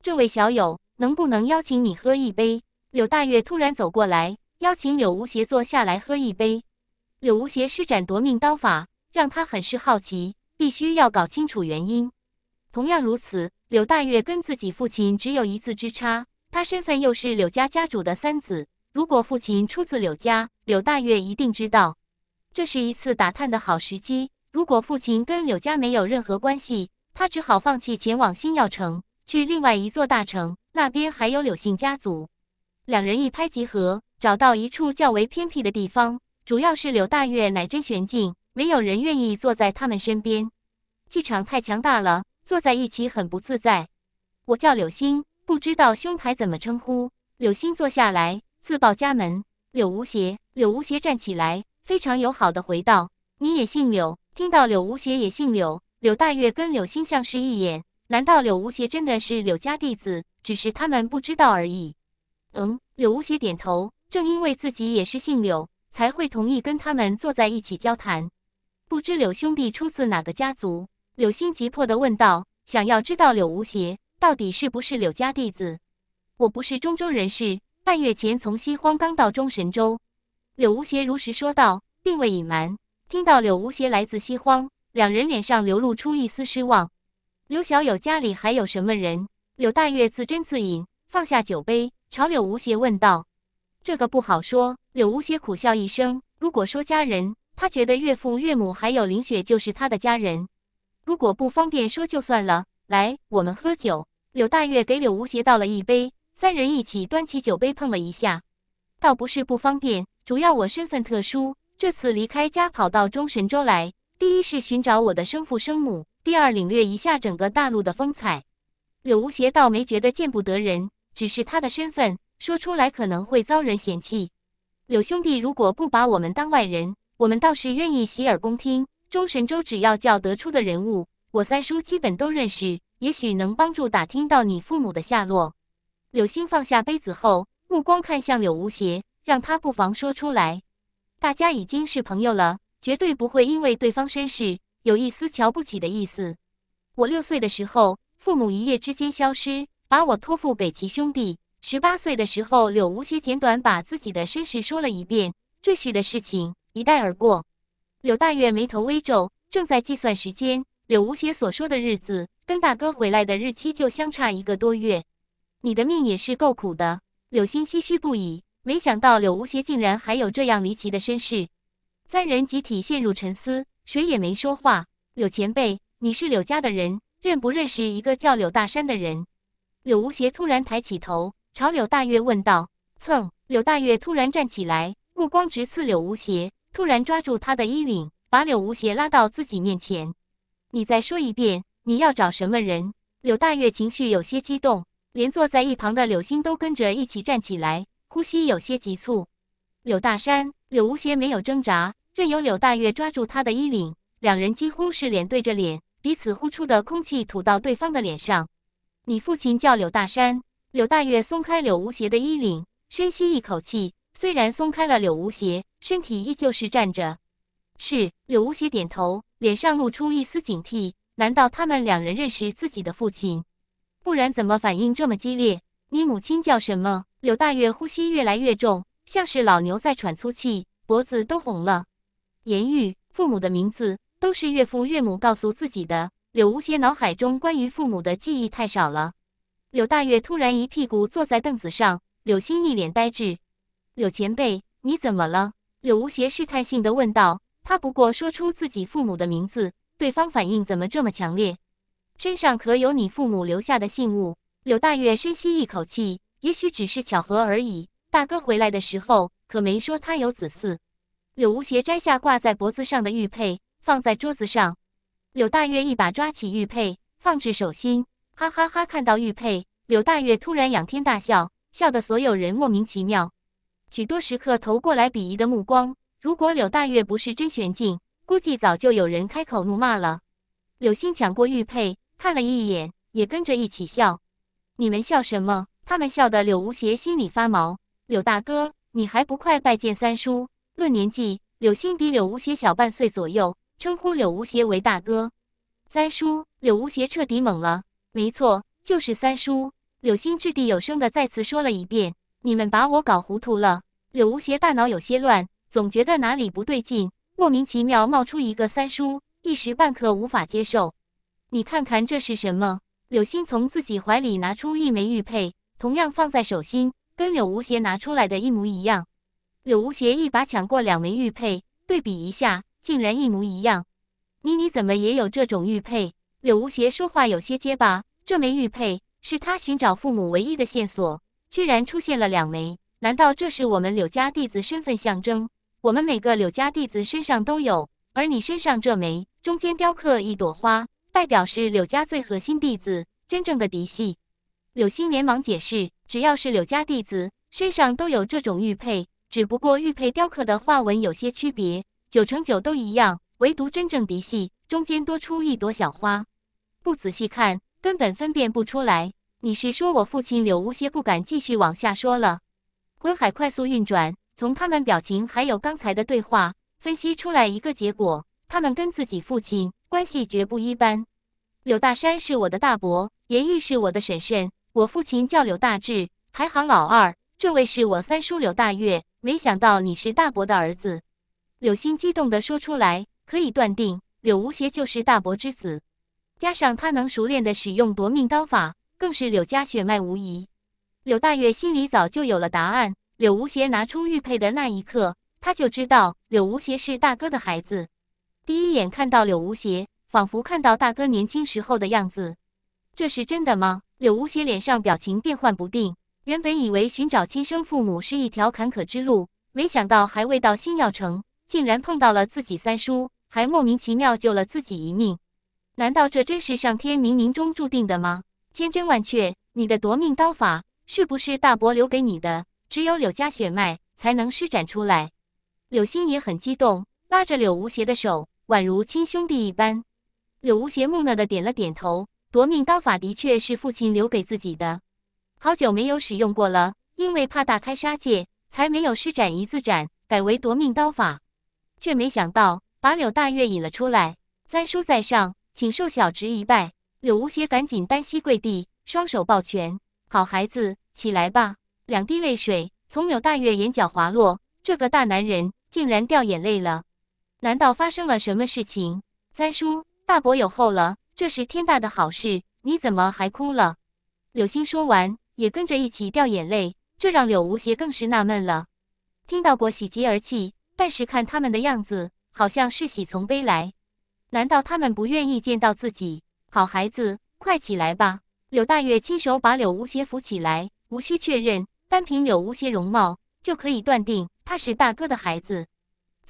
这位小友，能不能邀请你喝一杯？柳大月突然走过来，邀请柳无邪坐下来喝一杯。柳无邪施展夺命刀法，让他很是好奇，必须要搞清楚原因。同样如此，柳大月跟自己父亲只有一字之差，他身份又是柳家家主的三子。如果父亲出自柳家，柳大月一定知道。这是一次打探的好时机。如果父亲跟柳家没有任何关系，他只好放弃前往星耀城，去另外一座大城，那边还有柳姓家族。两人一拍即合，找到一处较为偏僻的地方，主要是柳大月乃真玄境，没有人愿意坐在他们身边。气场太强大了，坐在一起很不自在。我叫柳星，不知道兄台怎么称呼？柳星坐下来，自报家门：柳无邪。柳无邪站起来，非常友好的回道：你也姓柳。听到柳无邪也姓柳，柳大月跟柳心相视一眼。难道柳无邪真的是柳家弟子？只是他们不知道而已。嗯，柳无邪点头。正因为自己也是姓柳，才会同意跟他们坐在一起交谈。不知柳兄弟出自哪个家族？柳心急迫地问道，想要知道柳无邪到底是不是柳家弟子。我不是中州人士，半月前从西荒刚到中神州。柳无邪如实说道，并未隐瞒。听到柳无邪来自西荒，两人脸上流露出一丝失望。柳小友家里还有什么人？柳大月自斟自饮，放下酒杯，朝柳无邪问道：“这个不好说。”柳无邪苦笑一声：“如果说家人，他觉得岳父岳母还有林雪就是他的家人。如果不方便说就算了。来，我们喝酒。”柳大月给柳无邪倒了一杯，三人一起端起酒杯碰了一下。倒不是不方便，主要我身份特殊。这次离开家跑到中神州来，第一是寻找我的生父生母，第二领略一下整个大陆的风采。柳无邪倒没觉得见不得人，只是他的身份说出来可能会遭人嫌弃。柳兄弟如果不把我们当外人，我们倒是愿意洗耳恭听。中神州只要叫得出的人物，我三叔基本都认识，也许能帮助打听到你父母的下落。柳星放下杯子后，目光看向柳无邪，让他不妨说出来。大家已经是朋友了，绝对不会因为对方身世有一丝瞧不起的意思。我六岁的时候，父母一夜之间消失，把我托付给其兄弟。十八岁的时候，柳无邪简短把自己的身世说了一遍，赘婿的事情一带而过。柳大月眉头微皱，正在计算时间。柳无邪所说的日子，跟大哥回来的日期就相差一个多月。你的命也是够苦的，柳心唏嘘不已。没想到柳无邪竟然还有这样离奇的身世，三人集体陷入沉思，谁也没说话。柳前辈，你是柳家的人，认不认识一个叫柳大山的人？柳无邪突然抬起头，朝柳大月问道。蹭！柳大月突然站起来，目光直刺柳无邪，突然抓住他的衣领，把柳无邪拉到自己面前。你再说一遍，你要找什么人？柳大月情绪有些激动，连坐在一旁的柳星都跟着一起站起来。呼吸有些急促，柳大山、柳无邪没有挣扎，任由柳大月抓住他的衣领，两人几乎是脸对着脸，彼此呼出的空气吐到对方的脸上。你父亲叫柳大山，柳大月松开柳无邪的衣领，深吸一口气，虽然松开了柳无邪，身体依旧是站着。是，柳无邪点头，脸上露出一丝警惕。难道他们两人认识自己的父亲？不然怎么反应这么激烈？你母亲叫什么？柳大月呼吸越来越重，像是老牛在喘粗气，脖子都红了。言玉，父母的名字都是岳父岳母告诉自己的。柳无邪脑海中关于父母的记忆太少了。柳大月突然一屁股坐在凳子上，柳心一脸呆滞。柳前辈，你怎么了？柳无邪试探性的问道。他不过说出自己父母的名字，对方反应怎么这么强烈？身上可有你父母留下的信物？柳大月深吸一口气，也许只是巧合而已。大哥回来的时候可没说他有子嗣。柳无邪摘下挂在脖子上的玉佩，放在桌子上。柳大月一把抓起玉佩，放置手心。哈哈哈！看到玉佩，柳大月突然仰天大笑，笑得所有人莫名其妙。许多食客投过来鄙夷的目光。如果柳大月不是真玄境，估计早就有人开口怒骂了。柳心抢过玉佩，看了一眼，也跟着一起笑。你们笑什么？他们笑得柳无邪心里发毛。柳大哥，你还不快拜见三叔？论年纪，柳星比柳无邪小半岁左右，称呼柳无邪为大哥。三叔，柳无邪彻底懵了。没错，就是三叔。柳星掷地有声的再次说了一遍：“你们把我搞糊涂了。”柳无邪大脑有些乱，总觉得哪里不对劲，莫名其妙冒出一个三叔，一时半刻无法接受。你看看这是什么？柳心从自己怀里拿出一枚玉佩，同样放在手心，跟柳无邪拿出来的一模一样。柳无邪一把抢过两枚玉佩，对比一下，竟然一模一样。妮妮怎么也有这种玉佩？柳无邪说话有些结巴。这枚玉佩是他寻找父母唯一的线索，居然出现了两枚。难道这是我们柳家弟子身份象征？我们每个柳家弟子身上都有，而你身上这枚中间雕刻一朵花。代表是柳家最核心弟子，真正的嫡系。柳星连忙解释，只要是柳家弟子，身上都有这种玉佩，只不过玉佩雕刻的花纹有些区别，九成九都一样，唯独真正嫡系中间多出一朵小花，不仔细看根本分辨不出来。你是说我父亲柳无邪不敢继续往下说了。魂海快速运转，从他们表情还有刚才的对话分析出来一个结果：他们跟自己父亲。关系绝不一般，柳大山是我的大伯，颜玉是我的婶婶，我父亲叫柳大志，排行老二。这位是我三叔柳大月。没想到你是大伯的儿子，柳心激动的说出来，可以断定柳无邪就是大伯之子，加上他能熟练的使用夺命刀法，更是柳家血脉无疑。柳大月心里早就有了答案。柳无邪拿出玉佩的那一刻，他就知道柳无邪是大哥的孩子。第一眼看到柳无邪，仿佛看到大哥年轻时候的样子。这是真的吗？柳无邪脸上表情变幻不定。原本以为寻找亲生父母是一条坎坷之路，没想到还未到星耀城，竟然碰到了自己三叔，还莫名其妙救了自己一命。难道这真是上天冥冥中注定的吗？千真万确，你的夺命刀法是不是大伯留给你的？只有柳家血脉才能施展出来。柳星也很激动，拉着柳无邪的手。宛如亲兄弟一般，柳无邪木讷的点了点头。夺命刀法的确是父亲留给自己的，好久没有使用过了，因为怕大开杀戒，才没有施展一字斩，改为夺命刀法，却没想到把柳大月引了出来。三叔在上，请受小侄一拜。柳无邪赶紧单膝跪地，双手抱拳。好孩子，起来吧。两滴泪水从柳大月眼角滑落，这个大男人竟然掉眼泪了。难道发生了什么事情？三叔、大伯有后了，这是天大的好事，你怎么还哭了？柳星说完，也跟着一起掉眼泪，这让柳无邪更是纳闷了。听到过喜极而泣，但是看他们的样子，好像是喜从悲来。难道他们不愿意见到自己？好孩子，快起来吧！柳大月亲手把柳无邪扶起来，无需确认，单凭柳无邪容貌就可以断定他是大哥的孩子。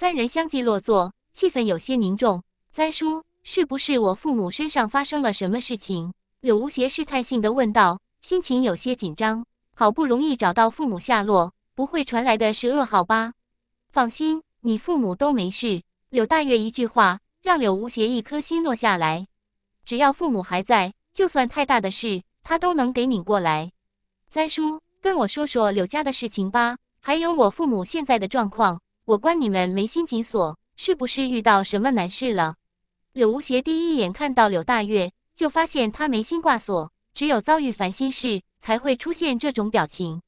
三人相继落座，气氛有些凝重。三叔，是不是我父母身上发生了什么事情？柳无邪试探性地问道，心情有些紧张。好不容易找到父母下落，不会传来的是噩耗吧？放心，你父母都没事。柳大月一句话让柳无邪一颗心落下来。只要父母还在，就算太大的事，他都能给拧过来。三叔，跟我说说柳家的事情吧，还有我父母现在的状况。我观你们眉心紧锁，是不是遇到什么难事了？柳无邪第一眼看到柳大月，就发现他眉心挂锁，只有遭遇烦心事才会出现这种表情。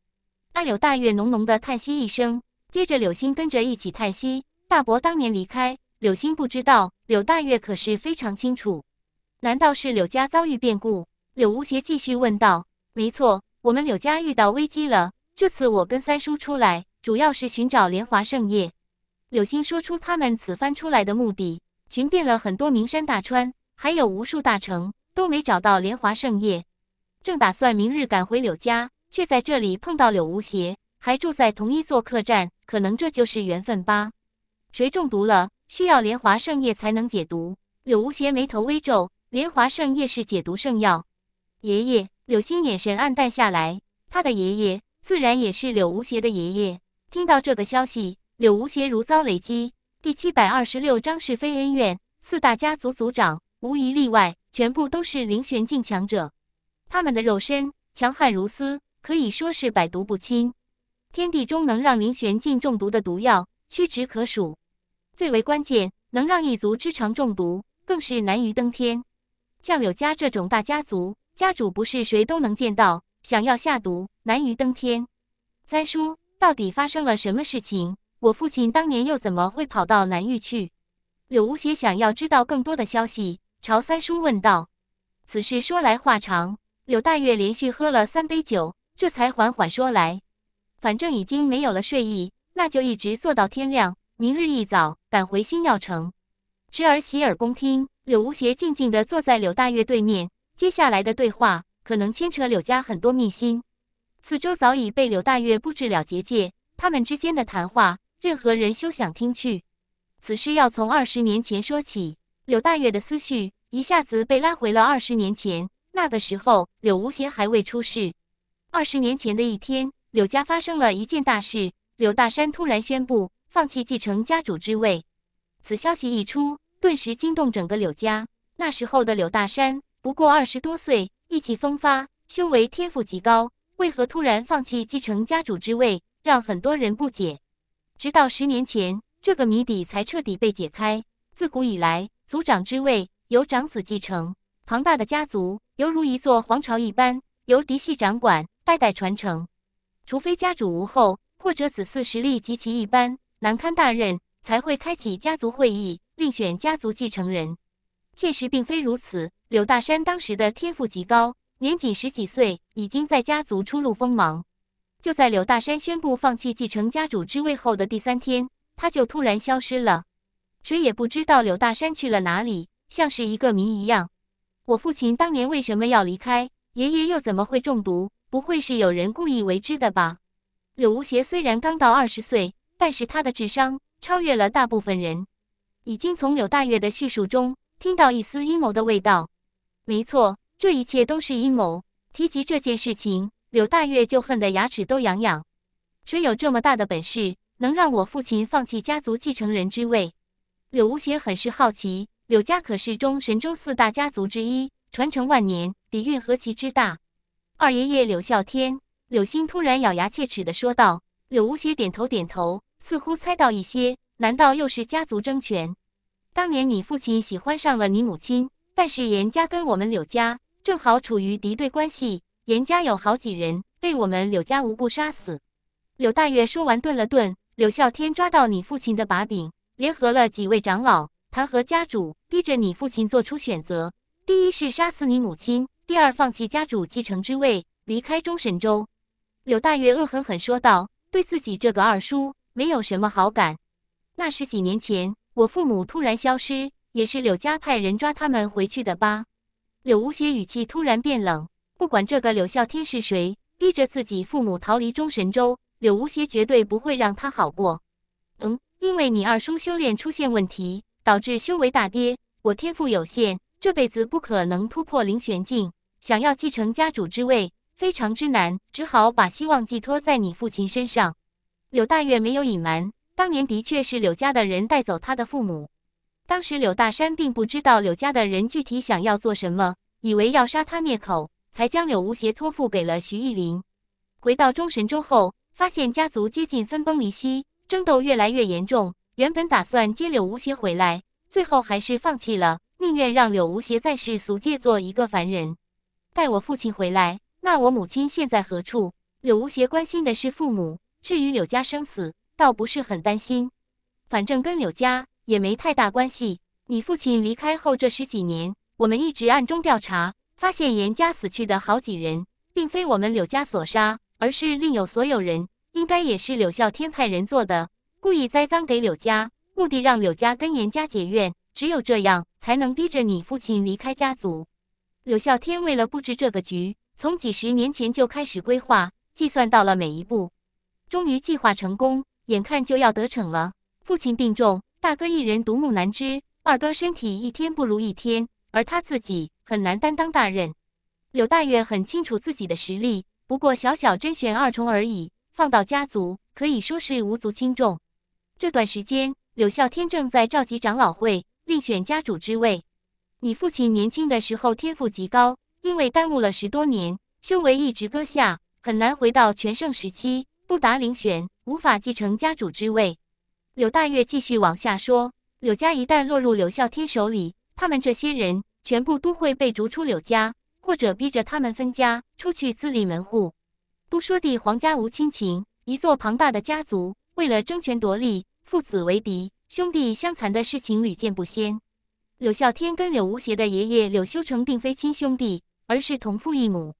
那柳大月浓浓的叹息一声，接着柳星跟着一起叹息。大伯当年离开，柳星不知道，柳大月可是非常清楚。难道是柳家遭遇变故？柳无邪继续问道。没错，我们柳家遇到危机了。这次我跟三叔出来。主要是寻找莲华圣叶。柳星说出他们此番出来的目的，寻遍了很多名山大川，还有无数大城，都没找到莲华圣叶。正打算明日赶回柳家，却在这里碰到柳无邪，还住在同一座客栈，可能这就是缘分吧。谁中毒了，需要莲华圣叶才能解毒。柳无邪眉头微皱，莲华圣叶是解毒圣药。爷爷，柳星眼神暗淡下来，他的爷爷自然也是柳无邪的爷爷。听到这个消息，柳无邪如遭雷击。第七百二十六章是非恩怨。四大家族族长无一例外，全部都是灵玄境强者。他们的肉身强悍如丝，可以说是百毒不侵。天地中能让灵玄境中毒的毒药屈指可数，最为关键，能让一族之长中毒，更是难于登天。像柳家这种大家族，家主不是谁都能见到，想要下毒难于登天。三叔。到底发生了什么事情？我父亲当年又怎么会跑到南域去？柳无邪想要知道更多的消息，朝三叔问道：“此事说来话长。”柳大月连续喝了三杯酒，这才缓缓说来。反正已经没有了睡意，那就一直坐到天亮。明日一早赶回星耀城。侄儿洗耳恭听。柳无邪静静地坐在柳大月对面。接下来的对话可能牵扯柳家很多秘辛。此周早已被柳大月布置了结界，他们之间的谈话，任何人休想听去。此事要从二十年前说起。柳大月的思绪一下子被拉回了二十年前。那个时候，柳无邪还未出世。二十年前的一天，柳家发生了一件大事。柳大山突然宣布放弃继承家主之位。此消息一出，顿时惊动整个柳家。那时候的柳大山不过二十多岁，意气风发，修为天赋极高。为何突然放弃继承家主之位，让很多人不解。直到十年前，这个谜底才彻底被解开。自古以来，族长之位由长子继承，庞大的家族犹如一座皇朝一般，由嫡系掌管，代代传承。除非家主无后，或者子嗣实力极其一般，难堪大任，才会开启家族会议，另选家族继承人。现实并非如此，柳大山当时的天赋极高。年仅十几岁，已经在家族初露锋芒。就在柳大山宣布放弃继承家主之位后的第三天，他就突然消失了，谁也不知道柳大山去了哪里，像是一个谜一样。我父亲当年为什么要离开？爷爷又怎么会中毒？不会是有人故意为之的吧？柳无邪虽然刚到二十岁，但是他的智商超越了大部分人，已经从柳大月的叙述中听到一丝阴谋的味道。没错。这一切都是阴谋。提及这件事情，柳大月就恨得牙齿都痒痒。谁有这么大的本事，能让我父亲放弃家族继承人之位？柳无邪很是好奇。柳家可是中神州四大家族之一，传承万年，底蕴何其之大。二爷爷柳啸天、柳星突然咬牙切齿的说道。柳无邪点头点头，似乎猜到一些。难道又是家族争权？当年你父亲喜欢上了你母亲，但是严家跟我们柳家。正好处于敌对关系，严家有好几人被我们柳家无故杀死。柳大月说完，顿了顿，柳啸天抓到你父亲的把柄，联合了几位长老弹劾家主，逼着你父亲做出选择：第一是杀死你母亲，第二放弃家主继承之位，离开中神州。柳大月恶狠狠说道：“对自己这个二叔没有什么好感。那是几年前，我父母突然消失，也是柳家派人抓他们回去的吧？”柳无邪语气突然变冷，不管这个柳啸天是谁，逼着自己父母逃离中神州，柳无邪绝对不会让他好过。嗯，因为你二叔修炼出现问题，导致修为大跌，我天赋有限，这辈子不可能突破灵玄境，想要继承家主之位非常之难，只好把希望寄托在你父亲身上。柳大月没有隐瞒，当年的确是柳家的人带走他的父母。当时柳大山并不知道柳家的人具体想要做什么，以为要杀他灭口，才将柳无邪托付给了徐逸林。回到中神州后，发现家族接近分崩离析，争斗越来越严重。原本打算接柳无邪回来，最后还是放弃了，宁愿让柳无邪在世俗界做一个凡人。带我父亲回来，那我母亲现在何处？柳无邪关心的是父母，至于柳家生死，倒不是很担心。反正跟柳家。也没太大关系。你父亲离开后这十几年，我们一直暗中调查，发现严家死去的好几人，并非我们柳家所杀，而是另有所有人，应该也是柳孝天派人做的，故意栽赃给柳家，目的让柳家跟严家结怨，只有这样才能逼着你父亲离开家族。柳孝天为了布置这个局，从几十年前就开始规划，计算到了每一步，终于计划成功，眼看就要得逞了，父亲病重。大哥一人独木难支，二哥身体一天不如一天，而他自己很难担当大任。柳大远很清楚自己的实力，不过小小甄选二重而已，放到家族可以说是无足轻重。这段时间，柳孝天正在召集长老会，另选家主之位。你父亲年轻的时候天赋极高，因为耽误了十多年，修为一直搁下，很难回到全盛时期，不达灵玄，无法继承家主之位。柳大月继续往下说：“柳家一旦落入柳孝天手里，他们这些人全部都会被逐出柳家，或者逼着他们分家出去自立门户。都说帝皇家无亲情，一座庞大的家族为了争权夺利，父子为敌，兄弟相残的事情屡见不鲜。柳孝天跟柳无邪的爷爷柳修成并非亲兄弟，而是同父异母，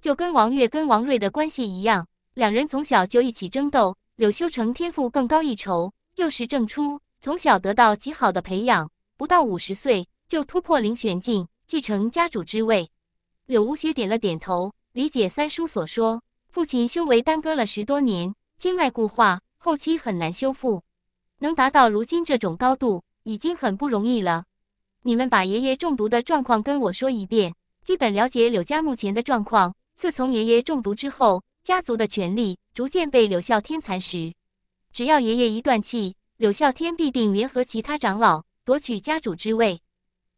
就跟王月跟王瑞的关系一样，两人从小就一起争斗。柳修成天赋更高一筹。”幼时正出，从小得到极好的培养，不到五十岁就突破灵玄境，继承家主之位。柳无邪点了点头，理解三叔所说。父亲修为耽搁了十多年，经脉固化，后期很难修复，能达到如今这种高度，已经很不容易了。你们把爷爷中毒的状况跟我说一遍，基本了解柳家目前的状况。自从爷爷中毒之后，家族的权力逐渐被柳啸天蚕食。只要爷爷一断气，柳啸天必定联合其他长老夺取家主之位。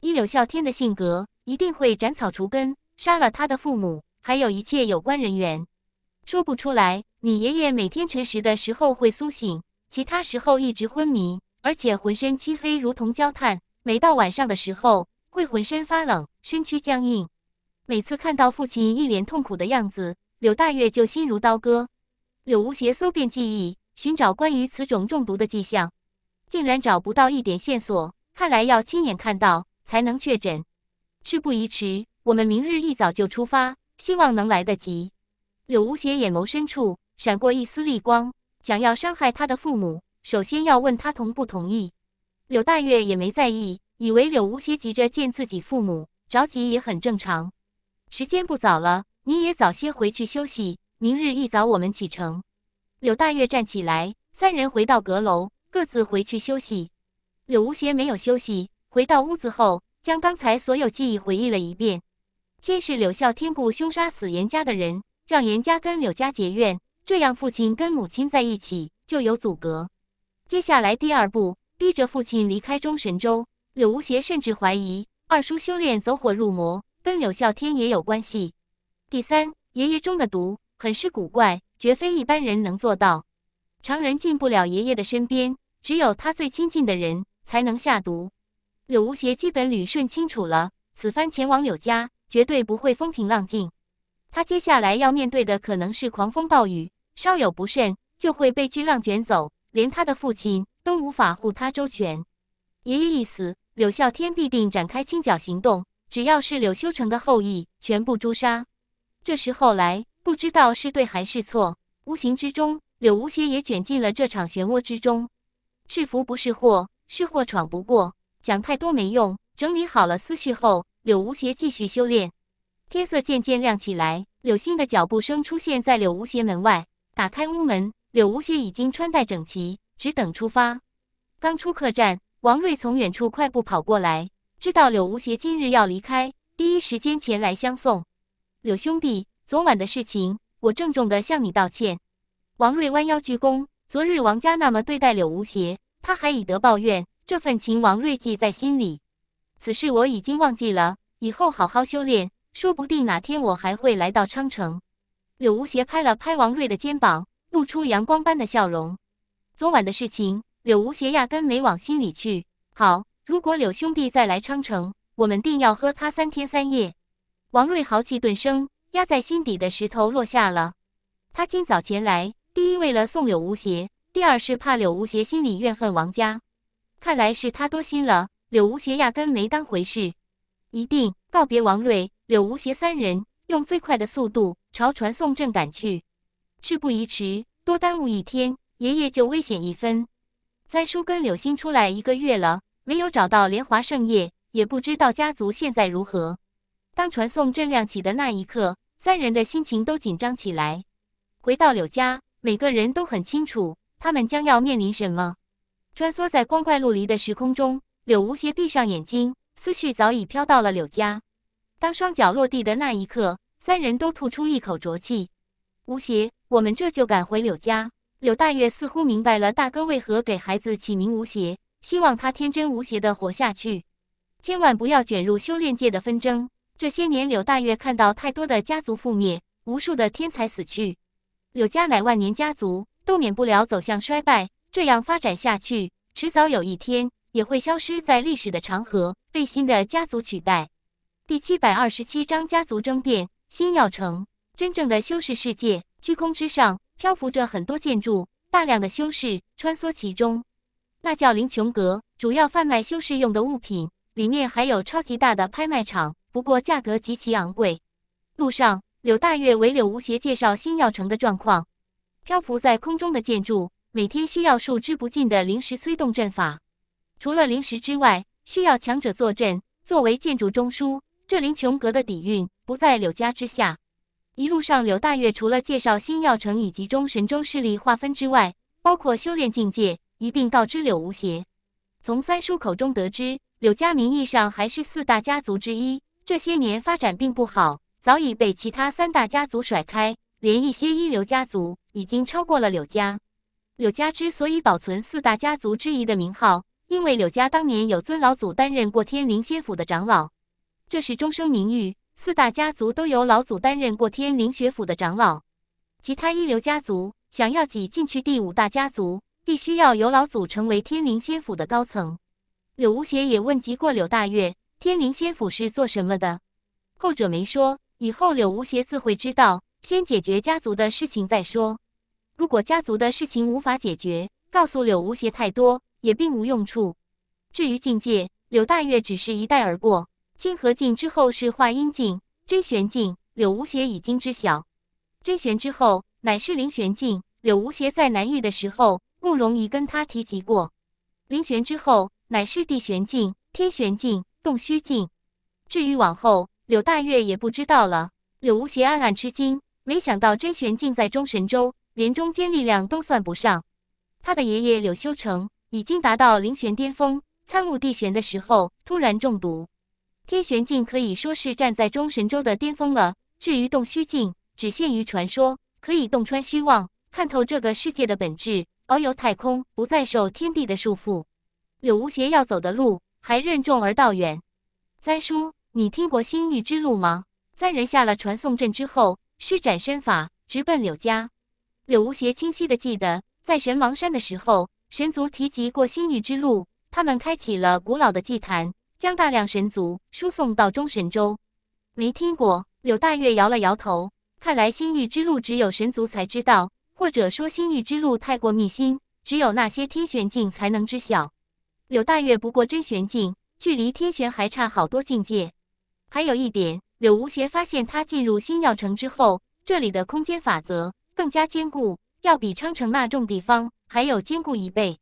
依柳啸天的性格，一定会斩草除根，杀了他的父母，还有一切有关人员。说不出来，你爷爷每天辰时的时候会苏醒，其他时候一直昏迷，而且浑身漆黑，如同焦炭。每到晚上的时候，会浑身发冷，身躯僵硬。每次看到父亲一脸痛苦的样子，柳大月就心如刀割。柳无邪搜遍记忆。寻找关于此种中毒的迹象，竟然找不到一点线索。看来要亲眼看到才能确诊。事不宜迟，我们明日一早就出发，希望能来得及。柳无邪眼眸深处闪过一丝厉光，想要伤害他的父母，首先要问他同不同意。柳大月也没在意，以为柳无邪急着见自己父母，着急也很正常。时间不早了，你也早些回去休息，明日一早我们启程。柳大月站起来，三人回到阁楼，各自回去休息。柳无邪没有休息，回到屋子后，将刚才所有记忆回忆了一遍。先是柳啸天雇凶杀死严家的人，让严家跟柳家结怨，这样父亲跟母亲在一起就有阻隔。接下来第二步，逼着父亲离开中神州。柳无邪甚至怀疑二叔修炼走火入魔，跟柳啸天也有关系。第三，爷爷中的毒很是古怪。绝非一般人能做到，常人进不了爷爷的身边，只有他最亲近的人才能下毒。柳无邪基本捋顺清楚了，此番前往柳家绝对不会风平浪静，他接下来要面对的可能是狂风暴雨，稍有不慎就会被巨浪卷走，连他的父亲都无法护他周全。爷爷一死，柳啸天必定展开清剿行动，只要是柳修成的后裔，全部诛杀。这时候来。不知道是对还是错，无形之中，柳无邪也卷进了这场漩涡之中。是福不是祸，是祸闯不过。讲太多没用。整理好了思绪后，柳无邪继续修炼。天色渐渐亮起来，柳星的脚步声出现在柳无邪门外。打开屋门，柳无邪已经穿戴整齐，只等出发。刚出客栈，王瑞从远处快步跑过来，知道柳无邪今日要离开，第一时间前来相送。柳兄弟。昨晚的事情，我郑重地向你道歉。王瑞弯腰鞠躬。昨日王家那么对待柳无邪，他还以德报怨，这份情王瑞记在心里。此事我已经忘记了，以后好好修炼，说不定哪天我还会来到昌城。柳无邪拍了拍王瑞的肩膀，露出阳光般的笑容。昨晚的事情，柳无邪压根没往心里去。好，如果柳兄弟再来昌城，我们定要喝他三天三夜。王瑞豪气顿生。压在心底的石头落下了。他今早前来，第一为了送柳无邪，第二是怕柳无邪心里怨恨王家。看来是他多心了。柳无邪压根没当回事。一定告别王瑞，柳无邪三人用最快的速度朝传送阵赶去。事不宜迟，多耽误一天，爷爷就危险一分。三叔跟柳星出来一个月了，没有找到莲华圣夜，也不知道家族现在如何。当传送阵亮起的那一刻。三人的心情都紧张起来。回到柳家，每个人都很清楚他们将要面临什么。穿梭在光怪陆离的时空中，柳无邪闭上眼睛，思绪早已飘到了柳家。当双脚落地的那一刻，三人都吐出一口浊气。无邪，我们这就赶回柳家。柳大月似乎明白了大哥为何给孩子起名无邪，希望他天真无邪的活下去，千万不要卷入修炼界的纷争。这些年，柳大月看到太多的家族覆灭，无数的天才死去。柳家乃万年家族，都免不了走向衰败。这样发展下去，迟早有一天也会消失在历史的长河，被新的家族取代。第七百二十七章：家族争辩。星耀城，真正的修士世界。虚空之上漂浮着很多建筑，大量的修士穿梭其中。那叫灵琼阁，主要贩卖修士用的物品，里面还有超级大的拍卖场。不过价格极其昂贵。路上，柳大月为柳无邪介绍星耀城的状况。漂浮在空中的建筑，每天需要数之不尽的灵石催动阵法。除了灵石之外，需要强者坐镇作为建筑中枢。这灵琼阁的底蕴不在柳家之下。一路上，柳大月除了介绍星耀城以及中神州势力划分之外，包括修炼境界，一并告知柳无邪。从三叔口中得知，柳家名义上还是四大家族之一。这些年发展并不好，早已被其他三大家族甩开，连一些一流家族已经超过了柳家。柳家之所以保存四大家族之一的名号，因为柳家当年有尊老祖担任过天灵仙府的长老，这是终生名誉。四大家族都由老祖担任过天灵学府的长老，其他一流家族想要挤进去第五大家族，必须要由老祖成为天灵仙府的高层。柳无邪也问及过柳大月。天灵仙府是做什么的？后者没说，以后柳无邪自会知道。先解决家族的事情再说。如果家族的事情无法解决，告诉柳无邪太多也并无用处。至于境界，柳大月只是一带而过。清河境之后是化阴境、真玄境，柳无邪已经知晓。真玄之后乃是灵玄境，柳无邪在南域的时候，慕容仪跟他提及过。灵玄之后乃是地玄境、天玄境。洞虚境，至于往后，柳大月也不知道了。柳无邪暗暗吃惊，没想到真玄境在中神州连中间力量都算不上。他的爷爷柳修成已经达到灵玄巅峰，参悟地玄的时候突然中毒。天玄境可以说是站在中神州的巅峰了。至于洞虚境，只限于传说，可以洞穿虚妄，看透这个世界的本质，遨游太空，不再受天地的束缚。柳无邪要走的路。还任重而道远，三叔，你听过星域之路吗？三人下了传送阵之后，施展身法，直奔柳家。柳无邪清晰的记得，在神王山的时候，神族提及过星域之路，他们开启了古老的祭坛，将大量神族输送到中神州。没听过。柳大月摇了摇头，看来星域之路只有神族才知道，或者说星域之路太过秘辛，只有那些天玄境才能知晓。柳大月不过真玄境，距离天玄还差好多境界。还有一点，柳无邪发现他进入星耀城之后，这里的空间法则更加坚固，要比昌城那种地方还有坚固一倍，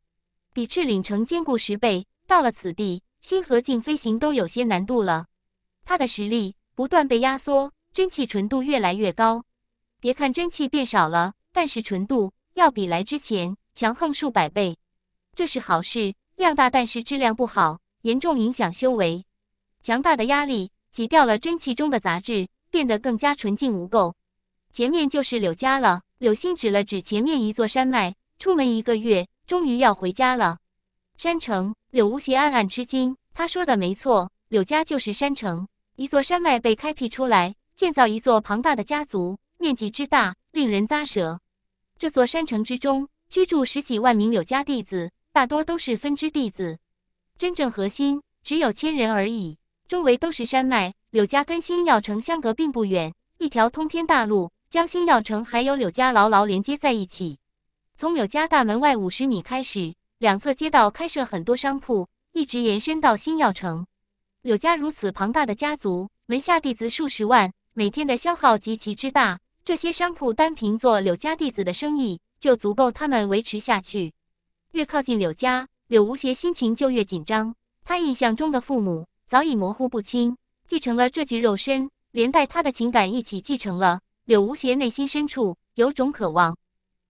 比赤岭城坚固十倍。到了此地，星河境飞行都有些难度了。他的实力不断被压缩，真气纯度越来越高。别看真气变少了，但是纯度要比来之前强横数百倍，这是好事。量大，但是质量不好，严重影响修为。强大的压力挤掉了真气中的杂质，变得更加纯净无垢。前面就是柳家了。柳星指了指前面一座山脉，出门一个月，终于要回家了。山城，柳无邪暗暗吃惊。他说的没错，柳家就是山城。一座山脉被开辟出来，建造一座庞大的家族，面积之大，令人咂舌。这座山城之中，居住十几万名柳家弟子。大多都是分支弟子，真正核心只有千人而已。周围都是山脉，柳家跟星耀城相隔并不远，一条通天大路将星耀城还有柳家牢牢连接在一起。从柳家大门外五十米开始，两侧街道开设很多商铺，一直延伸到星耀城。柳家如此庞大的家族，门下弟子数十万，每天的消耗极其之大。这些商铺单凭做柳家弟子的生意，就足够他们维持下去。越靠近柳家，柳无邪心情就越紧张。他印象中的父母早已模糊不清，继承了这具肉身，连带他的情感一起继承了。柳无邪内心深处有种渴望，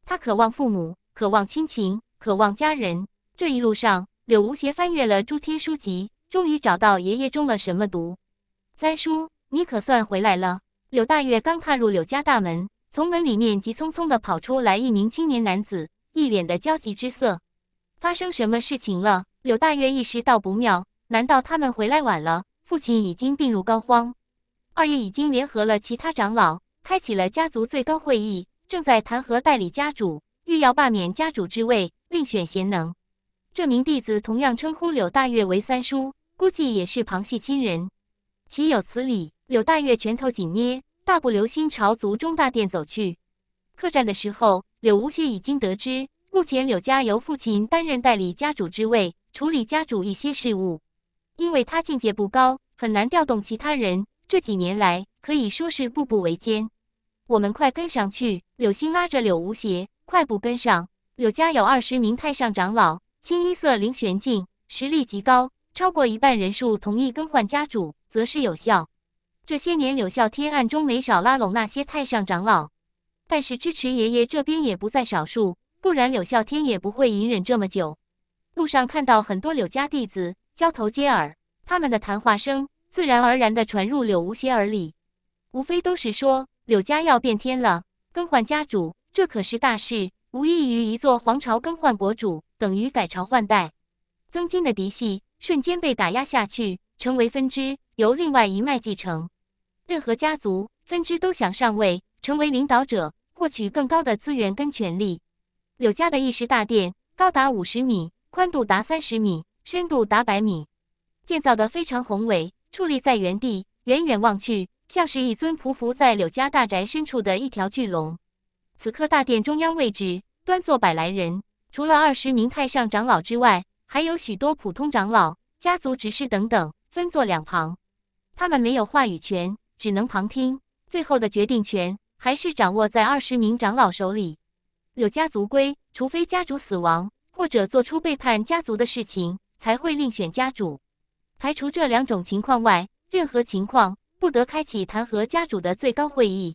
他渴望父母，渴望亲情，渴望家人。这一路上，柳无邪翻阅了诸天书籍，终于找到爷爷中了什么毒。三叔，你可算回来了！柳大月刚踏入柳家大门，从门里面急匆匆地跑出来一名青年男子，一脸的焦急之色。发生什么事情了？柳大月意识到不妙，难道他们回来晚了？父亲已经病入膏肓，二月已经联合了其他长老，开启了家族最高会议，正在弹劾代理家主，欲要罢免家主之位，另选贤能。这名弟子同样称呼柳大月为三叔，估计也是旁系亲人。岂有此理！柳大月拳头紧捏，大步流星朝族中大殿走去。客栈的时候，柳无邪已经得知。目前柳家由父亲担任代理家主之位，处理家主一些事务。因为他境界不高，很难调动其他人。这几年来可以说是步步维艰。我们快跟上去！柳星拉着柳无邪快步跟上。柳家有二十名太上长老，清一色灵玄境，实力极高。超过一半人数同意更换家主，则是有效。这些年柳啸天暗中没少拉拢那些太上长老，但是支持爷爷这边也不在少数。不然，柳啸天也不会隐忍这么久。路上看到很多柳家弟子交头接耳，他们的谈话声自然而然地传入柳无邪耳里，无非都是说柳家要变天了，更换家主，这可是大事，无异于一座皇朝更换国主，等于改朝换代。曾经的嫡系瞬间被打压下去，成为分支，由另外一脉继承。任何家族分支都想上位，成为领导者，获取更高的资源跟权力。柳家的议事大殿高达五十米，宽度达三十米，深度达百米，建造得非常宏伟，矗立在原地，远远望去，像是一尊匍匐在柳家大宅深处的一条巨龙。此刻，大殿中央位置端坐百来人，除了二十名太上长老之外，还有许多普通长老、家族执事等等分坐两旁。他们没有话语权，只能旁听，最后的决定权还是掌握在二十名长老手里。有家族规，除非家主死亡或者做出背叛家族的事情，才会另选家主。排除这两种情况外，任何情况不得开启弹劾家主的最高会议。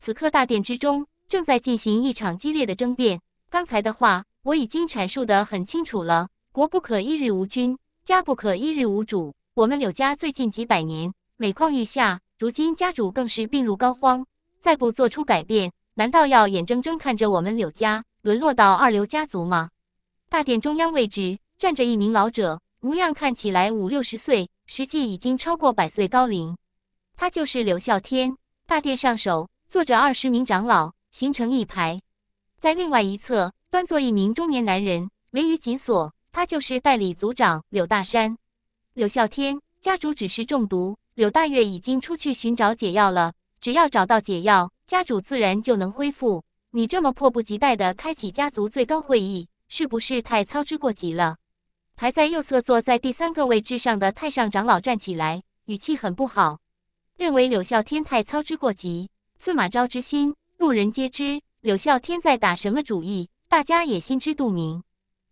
此刻大殿之中正在进行一场激烈的争辩。刚才的话我已经阐述的很清楚了，国不可一日无君，家不可一日无主。我们柳家最近几百年每况愈下，如今家主更是病入膏肓，再不做出改变。难道要眼睁睁看着我们柳家沦落到二流家族吗？大殿中央位置站着一名老者，模样看起来五六十岁，实际已经超过百岁高龄。他就是柳啸天。大殿上首坐着二十名长老，形成一排，在另外一侧端坐一名中年男人，眉宇紧锁。他就是代理族长柳大山。柳啸天家主只是中毒，柳大月已经出去寻找解药了。只要找到解药。家主自然就能恢复。你这么迫不及待地开启家族最高会议，是不是太操之过急了？排在右侧坐在第三个位置上的太上长老站起来，语气很不好，认为柳孝天太操之过急，司马昭之心，路人皆知。柳孝天在打什么主意，大家也心知肚明。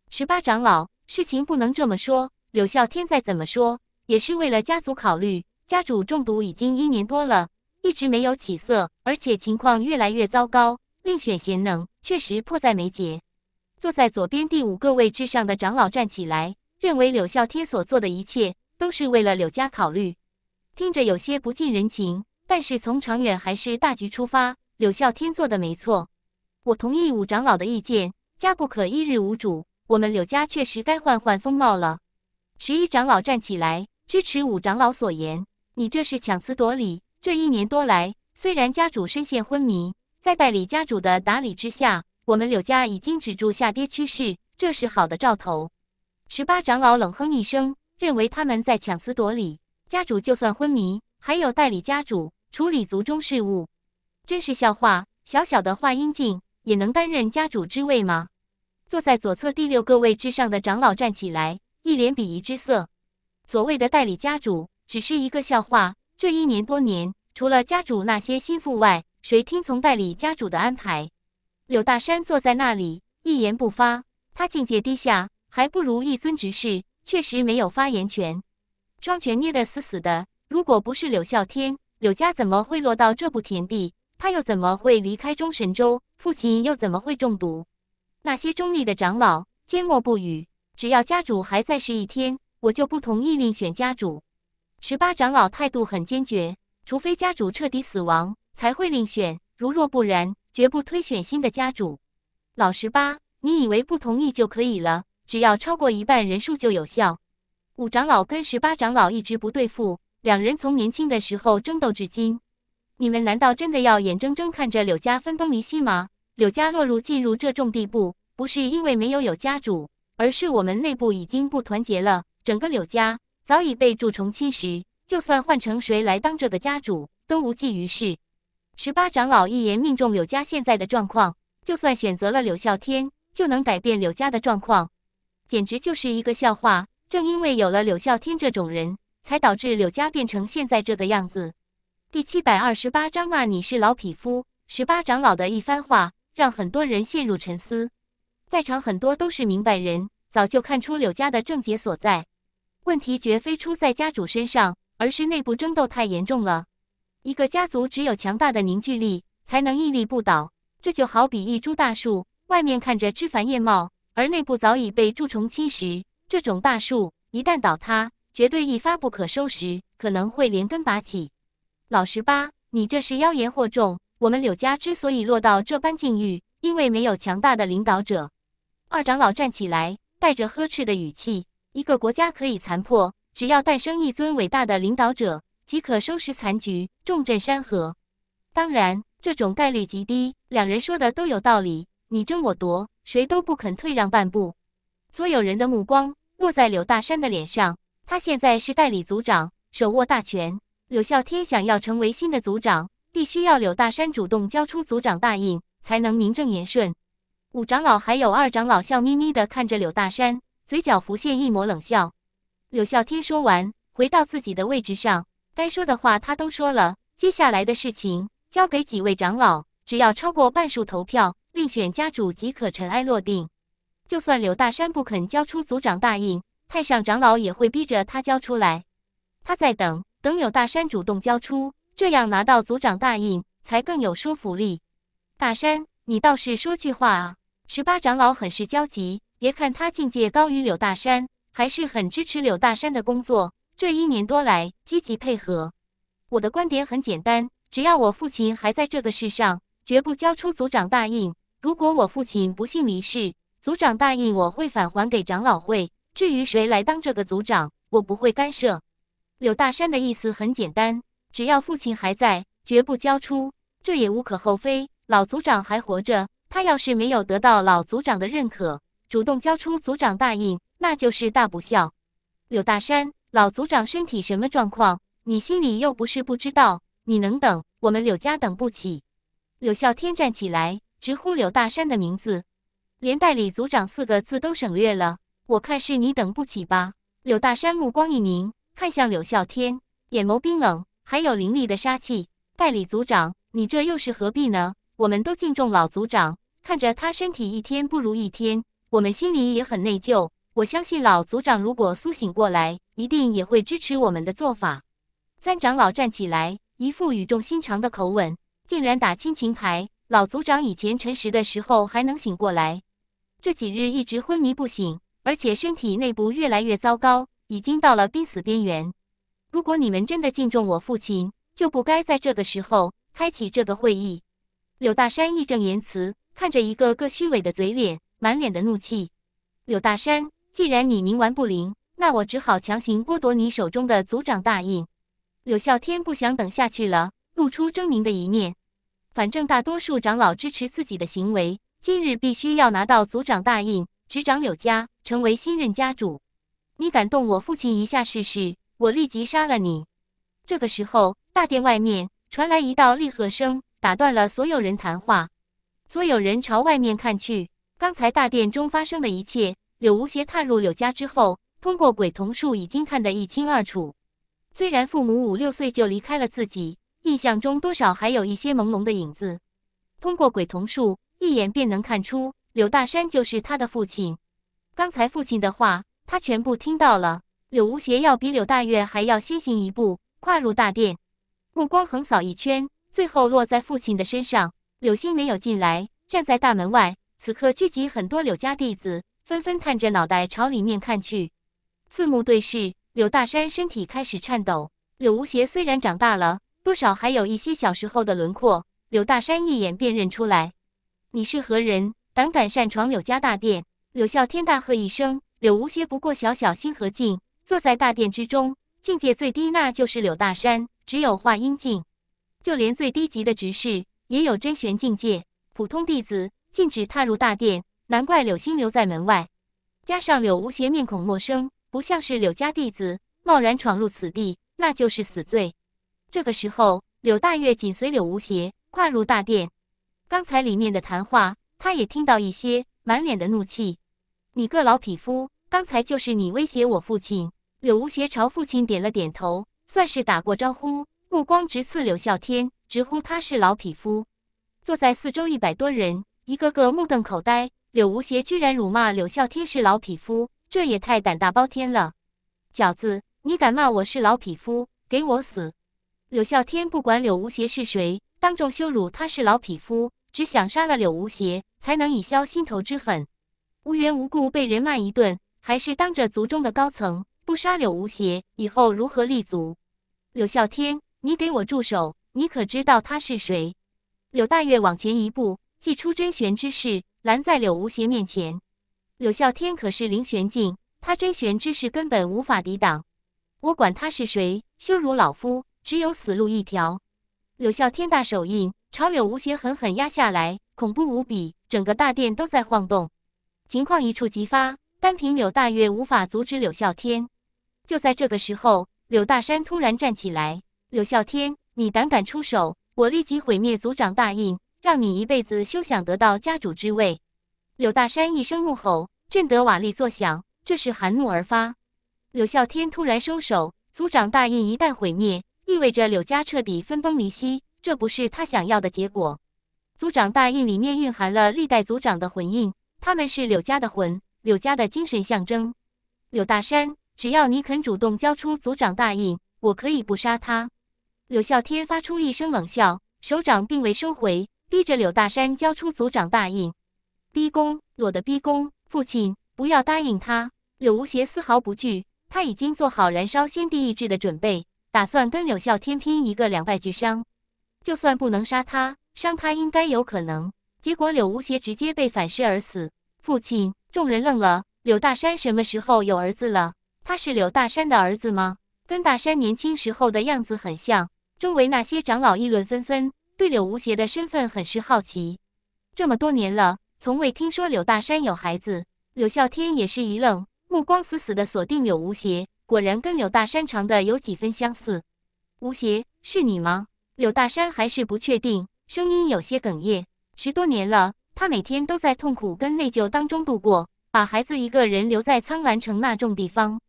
十八长老，事情不能这么说。柳孝天再怎么说，也是为了家族考虑。家主中毒已经一年多了。一直没有起色，而且情况越来越糟糕，另选贤能确实迫在眉睫。坐在左边第五个位置上的长老站起来，认为柳孝天所做的一切都是为了柳家考虑，听着有些不近人情，但是从长远还是大局出发，柳孝天做的没错。我同意五长老的意见，家不可一日无主，我们柳家确实该换换风貌了。十一长老站起来支持五长老所言，你这是强词夺理。这一年多来，虽然家主深陷昏迷，在代理家主的打理之下，我们柳家已经止住下跌趋势，这是好的兆头。十八长老冷哼一声，认为他们在强词夺理。家主就算昏迷，还有代理家主处理族中事务，真是笑话！小小的化音境也能担任家主之位吗？坐在左侧第六个位置上的长老站起来，一脸鄙夷之色。所谓的代理家主，只是一个笑话。这一年多年，除了家主那些心腹外，谁听从代理家主的安排？柳大山坐在那里一言不发。他境界低下，还不如一尊执事，确实没有发言权。双拳捏得死死的。如果不是柳啸天，柳家怎么会落到这步田地？他又怎么会离开中神州？父亲又怎么会中毒？那些中立的长老缄默不语。只要家主还在世一天，我就不同意另选家主。十八长老态度很坚决，除非家主彻底死亡，才会另选；如若不然，绝不推选新的家主。老十八，你以为不同意就可以了？只要超过一半人数就有效。五长老跟十八长老一直不对付，两人从年轻的时候争斗至今。你们难道真的要眼睁睁看着柳家分崩离析吗？柳家落入进入这种地步，不是因为没有有家主，而是我们内部已经不团结了。整个柳家。早已被蛀虫侵蚀，就算换成谁来当这个家主，都无济于事。十八长老一言命中柳家现在的状况，就算选择了柳啸天，就能改变柳家的状况，简直就是一个笑话。正因为有了柳啸天这种人，才导致柳家变成现在这个样子。第七百二十八章骂你是老匹夫。十八长老的一番话，让很多人陷入沉思。在场很多都是明白人，早就看出柳家的症结所在。问题绝非出在家主身上，而是内部争斗太严重了。一个家族只有强大的凝聚力，才能屹立不倒。这就好比一株大树，外面看着枝繁叶茂，而内部早已被蛀虫侵蚀。这种大树一旦倒塌，绝对一发不可收拾，可能会连根拔起。老十八，你这是妖言惑众！我们柳家之所以落到这般境遇，因为没有强大的领导者。二长老站起来，带着呵斥的语气。一个国家可以残破，只要诞生一尊伟大的领导者，即可收拾残局，重振山河。当然，这种概率极低。两人说的都有道理，你争我夺，谁都不肯退让半步。所有人的目光落在柳大山的脸上。他现在是代理组长，手握大权。柳啸天想要成为新的组长，必须要柳大山主动交出组长大印，才能名正言顺。五长老还有二长老笑眯眯的看着柳大山。嘴角浮现一抹冷笑，柳笑天说完，回到自己的位置上。该说的话他都说了，接下来的事情交给几位长老，只要超过半数投票，另选家主即可，尘埃落定。就算柳大山不肯交出族长大印，太上长老也会逼着他交出来。他在等，等柳大山主动交出，这样拿到族长大印才更有说服力。大山，你倒是说句话啊！十八长老很是焦急。别看他境界高于柳大山，还是很支持柳大山的工作。这一年多来，积极配合。我的观点很简单：只要我父亲还在这个世上，绝不交出族长大印。如果我父亲不幸离世，族长大印我会返还给长老会。至于谁来当这个族长，我不会干涉。柳大山的意思很简单：只要父亲还在，绝不交出。这也无可厚非。老族长还活着，他要是没有得到老族长的认可。主动交出族长大印，那就是大不孝。柳大山，老族长身体什么状况？你心里又不是不知道。你能等，我们柳家等不起。柳孝天站起来，直呼柳大山的名字，连代理族长四个字都省略了。我看是你等不起吧。柳大山目光一凝，看向柳孝天，眼眸冰冷，还有凌厉的杀气。代理族长，你这又是何必呢？我们都敬重老族长，看着他身体一天不如一天。我们心里也很内疚。我相信老族长如果苏醒过来，一定也会支持我们的做法。三长老站起来，一副语重心长的口吻，竟然打亲情牌。老族长以前诚实的时候还能醒过来，这几日一直昏迷不醒，而且身体内部越来越糟糕，已经到了濒死边缘。如果你们真的敬重我父亲，就不该在这个时候开启这个会议。柳大山义正言辞，看着一个个虚伪的嘴脸。满脸的怒气，柳大山，既然你冥顽不灵，那我只好强行剥夺你手中的族长大印。柳啸天不想等下去了，露出狰狞的一面。反正大多数长老支持自己的行为，今日必须要拿到族长大印，执掌柳家，成为新任家主。你敢动我父亲一下试试？我立即杀了你！这个时候，大殿外面传来一道厉喝声，打断了所有人谈话。所有人朝外面看去。刚才大殿中发生的一切，柳无邪踏入柳家之后，通过鬼童术已经看得一清二楚。虽然父母五六岁就离开了自己，印象中多少还有一些朦胧的影子。通过鬼童术，一眼便能看出柳大山就是他的父亲。刚才父亲的话，他全部听到了。柳无邪要比柳大月还要先行一步跨入大殿，目光横扫一圈，最后落在父亲的身上。柳星没有进来，站在大门外。此刻聚集很多柳家弟子，纷纷探着脑袋朝里面看去，四目对视。柳大山身体开始颤抖。柳无邪虽然长大了不少，还有一些小时候的轮廓。柳大山一眼辨认出来：“你是何人？胆敢擅闯柳家大殿？”柳啸天大喝一声：“柳无邪，不过小小星河境，坐在大殿之中，境界最低，那就是柳大山，只有化阴境。就连最低级的执事，也有真玄境界，普通弟子。”禁止踏入大殿，难怪柳星留在门外。加上柳无邪面孔陌生，不像是柳家弟子，贸然闯入此地，那就是死罪。这个时候，柳大月紧随柳无邪跨入大殿。刚才里面的谈话，他也听到一些，满脸的怒气。你个老匹夫！刚才就是你威胁我父亲。柳无邪朝父亲点了点头，算是打过招呼，目光直刺柳啸天，直呼他是老匹夫。坐在四周一百多人。一个个目瞪口呆，柳无邪居然辱骂柳孝天是老匹夫，这也太胆大包天了！饺子，你敢骂我是老匹夫，给我死！柳啸天不管柳无邪是谁，当众羞辱他是老匹夫，只想杀了柳无邪才能以消心头之恨。无缘无故被人骂一顿，还是当着族中的高层，不杀柳无邪，以后如何立足？柳啸天，你给我住手！你可知道他是谁？柳大月往前一步。祭出真玄之势，拦在柳无邪面前。柳啸天可是灵玄境，他真玄之势根本无法抵挡。我管他是谁，羞辱老夫，只有死路一条。柳啸天大手印朝柳无邪狠狠压下来，恐怖无比，整个大殿都在晃动。情况一触即发，单凭柳大月无法阻止柳啸天。就在这个时候，柳大山突然站起来：“柳啸天，你胆敢出手，我立即毁灭族长大印！”让你一辈子休想得到家主之位！柳大山一声怒吼，震得瓦砾作响。这是含怒而发。柳啸天突然收手，族长大印一旦毁灭，意味着柳家彻底分崩离析。这不是他想要的结果。族长大印里面蕴含了历代族长的魂印，他们是柳家的魂，柳家的精神象征。柳大山，只要你肯主动交出族长大印，我可以不杀他。柳啸天发出一声冷笑，手掌并未收回。逼着柳大山交出族长大印，逼宫，裸的逼宫。父亲，不要答应他。柳无邪丝毫不惧，他已经做好燃烧先帝意志的准备，打算跟柳啸天拼一个两败俱伤。就算不能杀他，伤他应该有可能。结果柳无邪直接被反噬而死。父亲，众人愣了。柳大山什么时候有儿子了？他是柳大山的儿子吗？跟大山年轻时候的样子很像。周围那些长老议论纷纷。对柳无邪的身份很是好奇，这么多年了，从未听说柳大山有孩子。柳啸天也是一愣，目光死死的锁定柳无邪，果然跟柳大山长得有几分相似。吴邪，是你吗？柳大山还是不确定，声音有些哽咽。十多年了，他每天都在痛苦跟内疚当中度过，把孩子一个人留在苍兰城那种地方，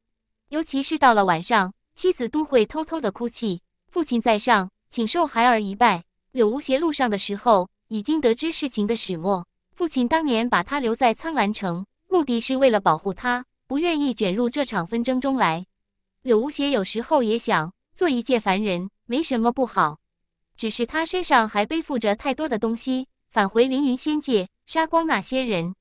尤其是到了晚上，妻子都会偷偷的哭泣。父亲在上，请受孩儿一拜。柳无邪路上的时候，已经得知事情的始末。父亲当年把他留在苍兰城，目的是为了保护他，不愿意卷入这场纷争中来。柳无邪有时候也想做一介凡人，没什么不好，只是他身上还背负着太多的东西。返回凌云仙界，杀光那些人！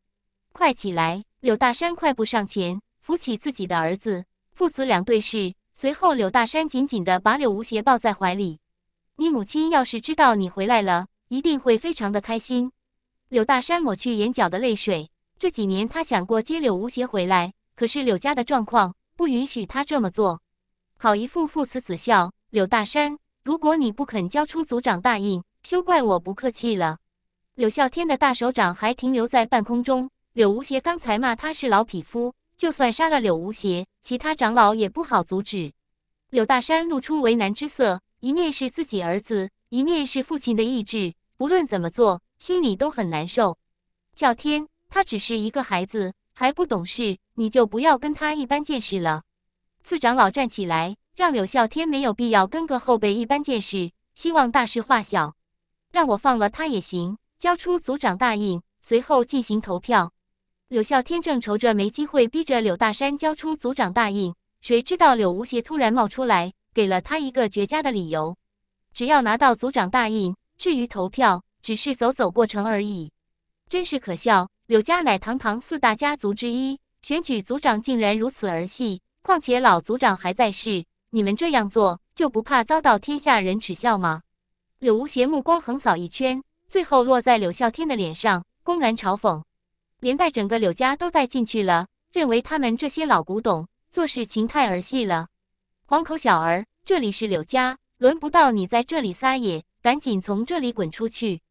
快起来！柳大山快步上前，扶起自己的儿子。父子两对视，随后柳大山紧紧地把柳无邪抱在怀里。你母亲要是知道你回来了，一定会非常的开心。柳大山抹去眼角的泪水。这几年他想过接柳无邪回来，可是柳家的状况不允许他这么做。好一副父慈子孝！柳大山，如果你不肯交出族长大印，休怪我不客气了。柳啸天的大手掌还停留在半空中。柳无邪刚才骂他是老匹夫，就算杀了柳无邪，其他长老也不好阻止。柳大山露出为难之色。一面是自己儿子，一面是父亲的意志，不论怎么做，心里都很难受。孝天，他只是一个孩子，还不懂事，你就不要跟他一般见识了。次长老站起来，让柳孝天没有必要跟个后辈一般见识，希望大事化小，让我放了他也行，交出族长大印，随后进行投票。柳孝天正愁着没机会逼着柳大山交出族长大印，谁知道柳无邪突然冒出来。给了他一个绝佳的理由，只要拿到族长大印，至于投票，只是走走过程而已。真是可笑！柳家乃堂堂四大家族之一，选举族长竟然如此儿戏。况且老族长还在世，你们这样做就不怕遭到天下人耻笑吗？柳无邪目光横扫一圈，最后落在柳啸天的脸上，公然嘲讽，连带整个柳家都带进去了，认为他们这些老古董做事情太儿戏了。黄口小儿，这里是柳家，轮不到你在这里撒野，赶紧从这里滚出去！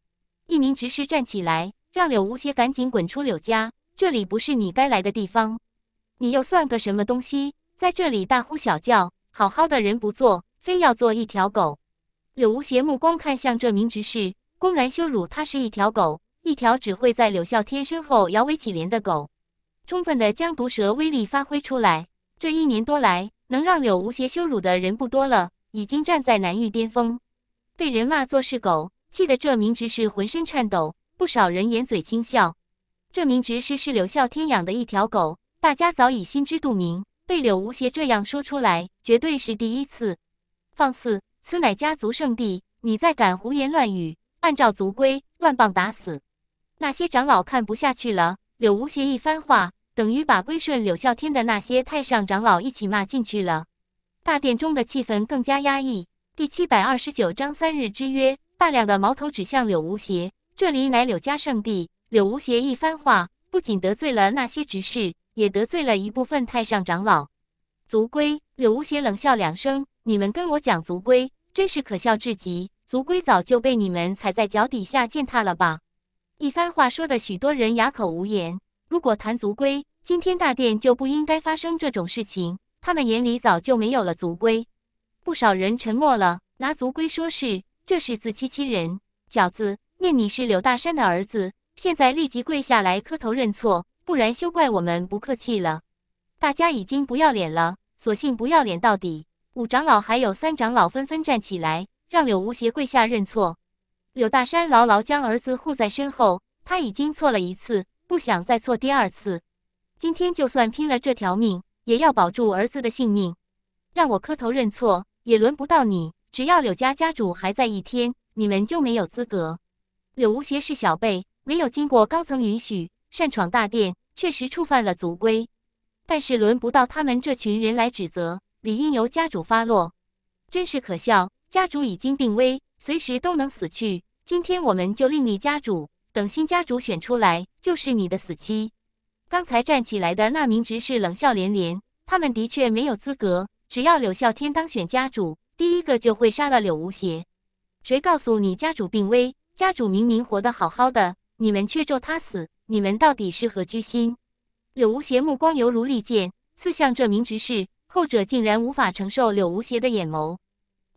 一名执事站起来，让柳无邪赶紧滚出柳家，这里不是你该来的地方。你又算个什么东西，在这里大呼小叫，好好的人不做，非要做一条狗。柳无邪目光看向这名执事，公然羞辱他是一条狗，一条只会在柳啸天身后摇尾乞怜的狗，充分的将毒蛇威力发挥出来。这一年多来。能让柳无邪羞辱的人不多了，已经站在难遇巅峰，被人骂作是狗，气得这名执事浑身颤抖。不少人掩嘴轻笑。这名执事是柳啸天养的一条狗，大家早已心知肚明。被柳无邪这样说出来，绝对是第一次。放肆！此乃家族圣地，你再敢胡言乱语，按照族规乱棒打死！那些长老看不下去了，柳无邪一番话。等于把归顺柳啸天的那些太上长老一起骂进去了，大殿中的气氛更加压抑。第七百二十九章三日之约，大量的矛头指向柳无邪。这里乃柳家圣地，柳无邪一番话不仅得罪了那些执事，也得罪了一部分太上长老。族规，柳无邪冷笑两声：“你们跟我讲族规，真是可笑至极。族规早就被你们踩在脚底下践踏了吧？”一番话说的许多人哑口无言。如果谈族规。今天大殿就不应该发生这种事情，他们眼里早就没有了族规。不少人沉默了，拿族规说事，这是自欺欺人。饺子，念你是柳大山的儿子，现在立即跪下来磕头认错，不然休怪我们不客气了。大家已经不要脸了，索性不要脸到底。五长老还有三长老纷纷站起来，让柳无邪跪下认错。柳大山牢牢将儿子护在身后，他已经错了一次，不想再错第二次。今天就算拼了这条命，也要保住儿子的性命。让我磕头认错，也轮不到你。只要柳家家主还在一天，你们就没有资格。柳无邪是小辈，没有经过高层允许擅闯大殿，确实触犯了族规。但是轮不到他们这群人来指责，理应由家主发落。真是可笑，家主已经病危，随时都能死去。今天我们就另立家主，等新家主选出来，就是你的死期。刚才站起来的那名执事冷笑连连，他们的确没有资格。只要柳啸天当选家主，第一个就会杀了柳无邪。谁告诉你家主病危？家主明明活得好好的，你们却咒他死，你们到底是何居心？柳无邪目光犹如利剑，刺向这名执事，后者竟然无法承受柳无邪的眼眸，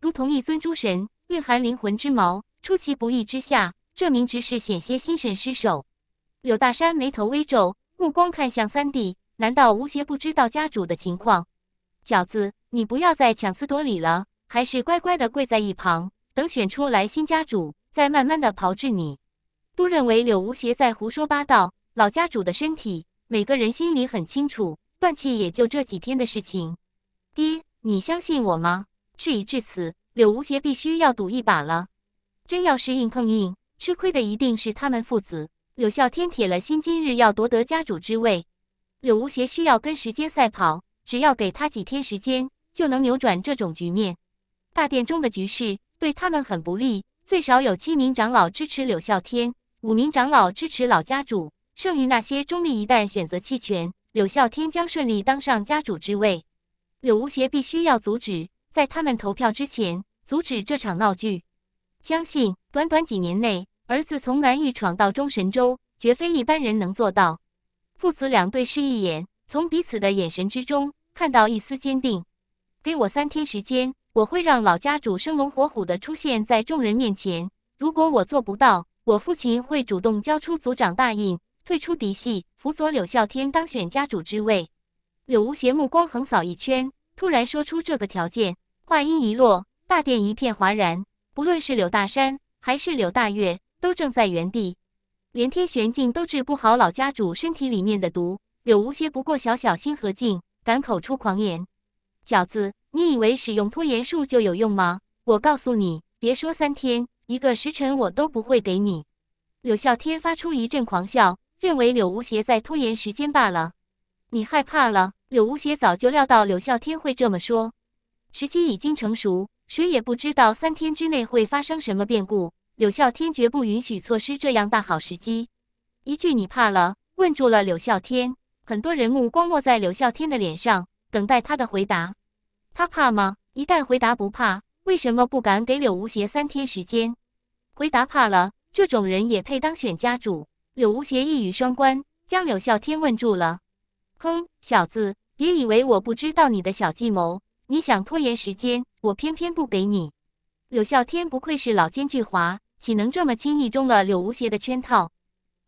如同一尊诸神，蕴含灵魂之矛。出其不意之下，这名执事险些心神失守。柳大山眉头微皱。目光看向三弟，难道吴邪不知道家主的情况？饺子，你不要再强词夺理了，还是乖乖的跪在一旁，等选出来新家主，再慢慢的炮制你。都认为柳无邪在胡说八道，老家主的身体，每个人心里很清楚，断气也就这几天的事情。爹，你相信我吗？事已至此，柳无邪必须要赌一把了。真要是硬碰硬，吃亏的一定是他们父子。柳啸天铁了心，今日要夺得家主之位。柳无邪需要跟时间赛跑，只要给他几天时间，就能扭转这种局面。大殿中的局势对他们很不利，最少有七名长老支持柳啸天，五名长老支持老家主，剩余那些中立，一旦选择弃权，柳啸天将顺利当上家主之位。柳无邪必须要阻止，在他们投票之前，阻止这场闹剧。相信短短几年内。儿子从南域闯到中神州，绝非一般人能做到。父子两对视一眼，从彼此的眼神之中看到一丝坚定。给我三天时间，我会让老家主生龙活虎的出现在众人面前。如果我做不到，我父亲会主动交出族长大印，退出嫡系，辅佐柳啸天当选家主之位。柳无邪目光横扫一圈，突然说出这个条件。话音一落，大殿一片哗然。不论是柳大山还是柳大月，都正在原地，连天玄镜都治不好老家主身体里面的毒。柳无邪不过小小星河镜，敢口出狂言？饺子，你以为使用拖延术就有用吗？我告诉你，别说三天，一个时辰我都不会给你。柳啸天发出一阵狂笑，认为柳无邪在拖延时间罢了。你害怕了？柳无邪早就料到柳啸天会这么说。时机已经成熟，谁也不知道三天之内会发生什么变故。柳啸天绝不允许错失这样大好时机，一句“你怕了”问住了柳啸天。很多人目光落在柳啸天的脸上，等待他的回答。他怕吗？一旦回答不怕，为什么不敢给柳无邪三天时间？回答怕了，这种人也配当选家主？柳无邪一语双关，将柳啸天问住了。哼，小子，别以为我不知道你的小计谋。你想拖延时间，我偏偏不给你。柳啸天不愧是老奸巨猾。岂能这么轻易中了柳无邪的圈套？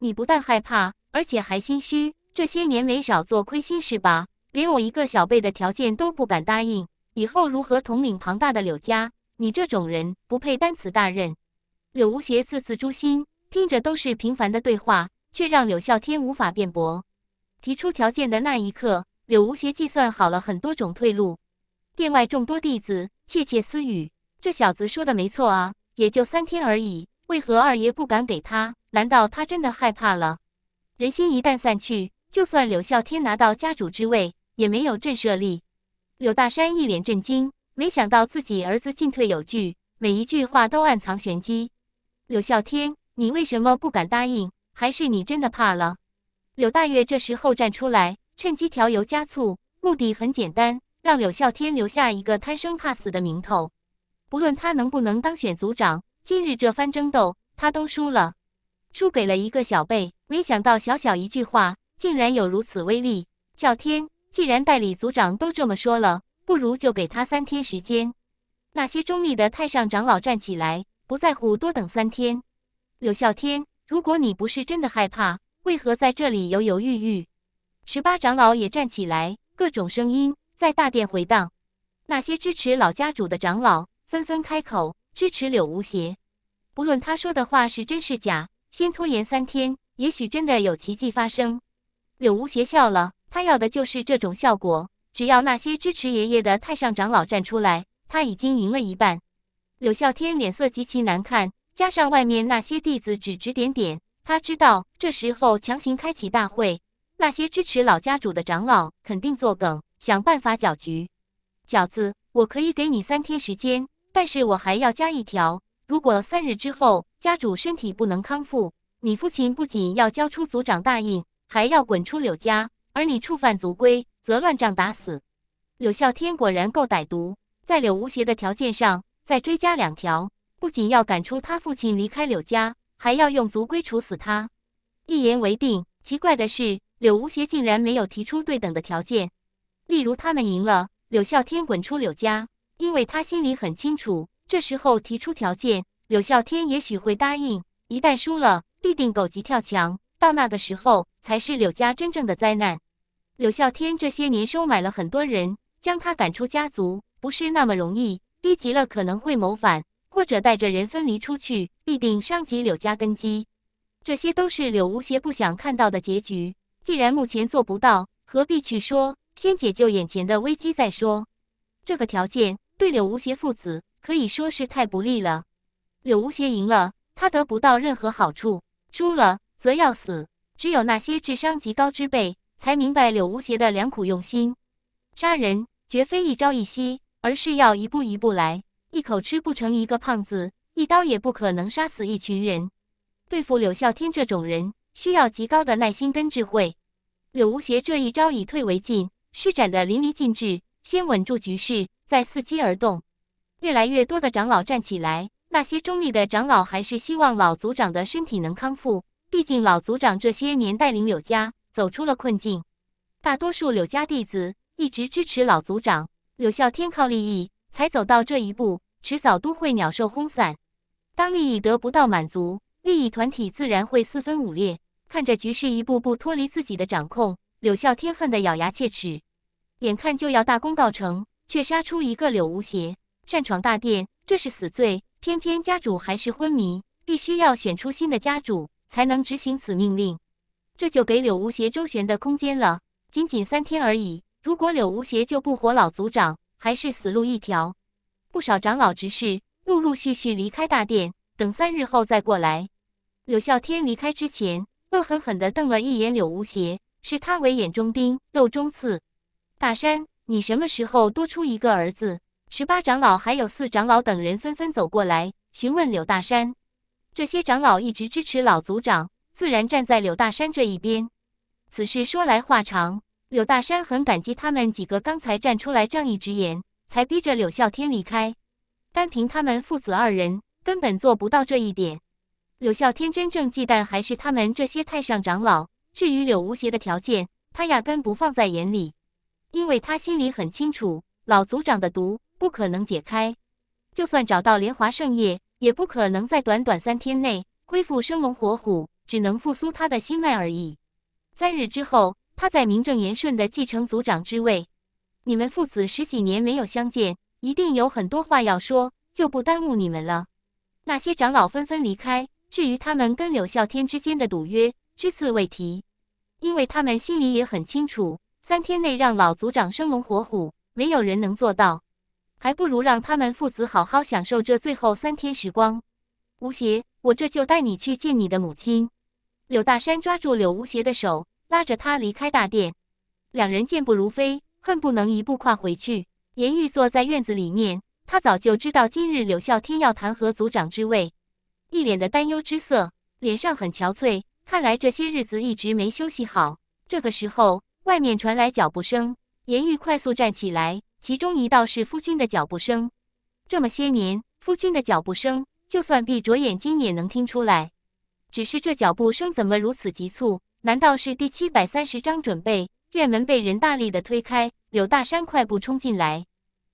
你不但害怕，而且还心虚，这些年没少做亏心事吧？连我一个小辈的条件都不敢答应，以后如何统领庞大的柳家？你这种人不配担此大任。柳无邪字字诛心，听着都是平凡的对话，却让柳啸天无法辩驳。提出条件的那一刻，柳无邪计算好了很多种退路。殿外众多弟子窃窃私语：“这小子说的没错啊。”也就三天而已，为何二爷不敢给他？难道他真的害怕了？人心一旦散去，就算柳孝天拿到家主之位，也没有震慑力。柳大山一脸震惊，没想到自己儿子进退有据，每一句话都暗藏玄机。柳孝天，你为什么不敢答应？还是你真的怕了？柳大月这时候站出来，趁机调油加醋，目的很简单，让柳孝天留下一个贪生怕死的名头。不论他能不能当选组长，今日这番争斗，他都输了，输给了一个小辈。没想到小小一句话，竟然有如此威力。叫天，既然代理组长都这么说了，不如就给他三天时间。那些中立的太上长老站起来，不在乎多等三天。柳啸天，如果你不是真的害怕，为何在这里犹犹豫豫？十八长老也站起来，各种声音在大殿回荡。那些支持老家主的长老。纷纷开口支持柳无邪，不论他说的话是真是假，先拖延三天，也许真的有奇迹发生。柳无邪笑了，他要的就是这种效果。只要那些支持爷爷的太上长老站出来，他已经赢了一半。柳啸天脸色极其难看，加上外面那些弟子指指点点，他知道这时候强行开启大会，那些支持老家主的长老肯定作梗，想办法搅局。饺子，我可以给你三天时间。但是我还要加一条：如果三日之后家主身体不能康复，你父亲不仅要交出族长大印，还要滚出柳家；而你触犯族规，则乱杖打死。柳孝天果然够歹毒，在柳无邪的条件上再追加两条：不仅要赶出他父亲离开柳家，还要用族规处死他。一言为定。奇怪的是，柳无邪竟然没有提出对等的条件，例如他们赢了，柳孝天滚出柳家。因为他心里很清楚，这时候提出条件，柳啸天也许会答应。一旦输了，必定狗急跳墙，到那个时候才是柳家真正的灾难。柳啸天这些年收买了很多人，将他赶出家族不是那么容易，逼急了可能会谋反，或者带着人分离出去，必定伤及柳家根基。这些都是柳无邪不想看到的结局。既然目前做不到，何必去说？先解救眼前的危机再说。这个条件。对柳无邪父子可以说是太不利了。柳无邪赢了，他得不到任何好处；输了，则要死。只有那些智商极高之辈才明白柳无邪的良苦用心。杀人绝非一朝一夕，而是要一步一步来。一口吃不成一个胖子，一刀也不可能杀死一群人。对付柳啸天这种人，需要极高的耐心跟智慧。柳无邪这一招以退为进，施展的淋漓尽致。先稳住局势，再伺机而动。越来越多的长老站起来，那些中立的长老还是希望老族长的身体能康复。毕竟老族长这些年带领柳家走出了困境，大多数柳家弟子一直支持老族长。柳啸天靠利益才走到这一步，迟早都会鸟兽轰散。当利益得不到满足，利益团体自然会四分五裂。看着局势一步步脱离自己的掌控，柳啸天恨得咬牙切齿。眼看就要大功告成，却杀出一个柳无邪擅闯大殿，这是死罪。偏偏家主还是昏迷，必须要选出新的家主才能执行此命令，这就给柳无邪周旋的空间了。仅仅三天而已，如果柳无邪救不活老族长，还是死路一条。不少长老执事陆陆续续离开大殿，等三日后再过来。柳啸天离开之前，恶狠狠地瞪了一眼柳无邪，视他为眼中钉、肉中刺。大山，你什么时候多出一个儿子？十八长老还有四长老等人纷纷走过来询问柳大山。这些长老一直支持老族长，自然站在柳大山这一边。此事说来话长，柳大山很感激他们几个刚才站出来仗义直言，才逼着柳啸天离开。单凭他们父子二人，根本做不到这一点。柳啸天真正忌惮还是他们这些太上长老。至于柳无邪的条件，他压根不放在眼里。因为他心里很清楚，老族长的毒不可能解开，就算找到莲华圣叶，也不可能在短短三天内恢复生龙活虎，只能复苏他的心脉而已。三日之后，他再名正言顺地继承族长之位。你们父子十几年没有相见，一定有很多话要说，就不耽误你们了。那些长老纷纷离开。至于他们跟柳啸天之间的赌约，只字未提，因为他们心里也很清楚。三天内让老族长生龙活虎，没有人能做到，还不如让他们父子好好享受这最后三天时光。吴邪，我这就带你去见你的母亲。柳大山抓住柳无邪的手，拉着他离开大殿，两人健步如飞，恨不能一步跨回去。颜玉坐在院子里面，他早就知道今日柳啸天要弹劾族长之位，一脸的担忧之色，脸上很憔悴，看来这些日子一直没休息好。这个时候。外面传来脚步声，颜玉快速站起来。其中一道是夫君的脚步声。这么些年，夫君的脚步声，就算闭着眼睛也能听出来。只是这脚步声怎么如此急促？难道是第七百三十章准备？院门被人大力的推开，柳大山快步冲进来，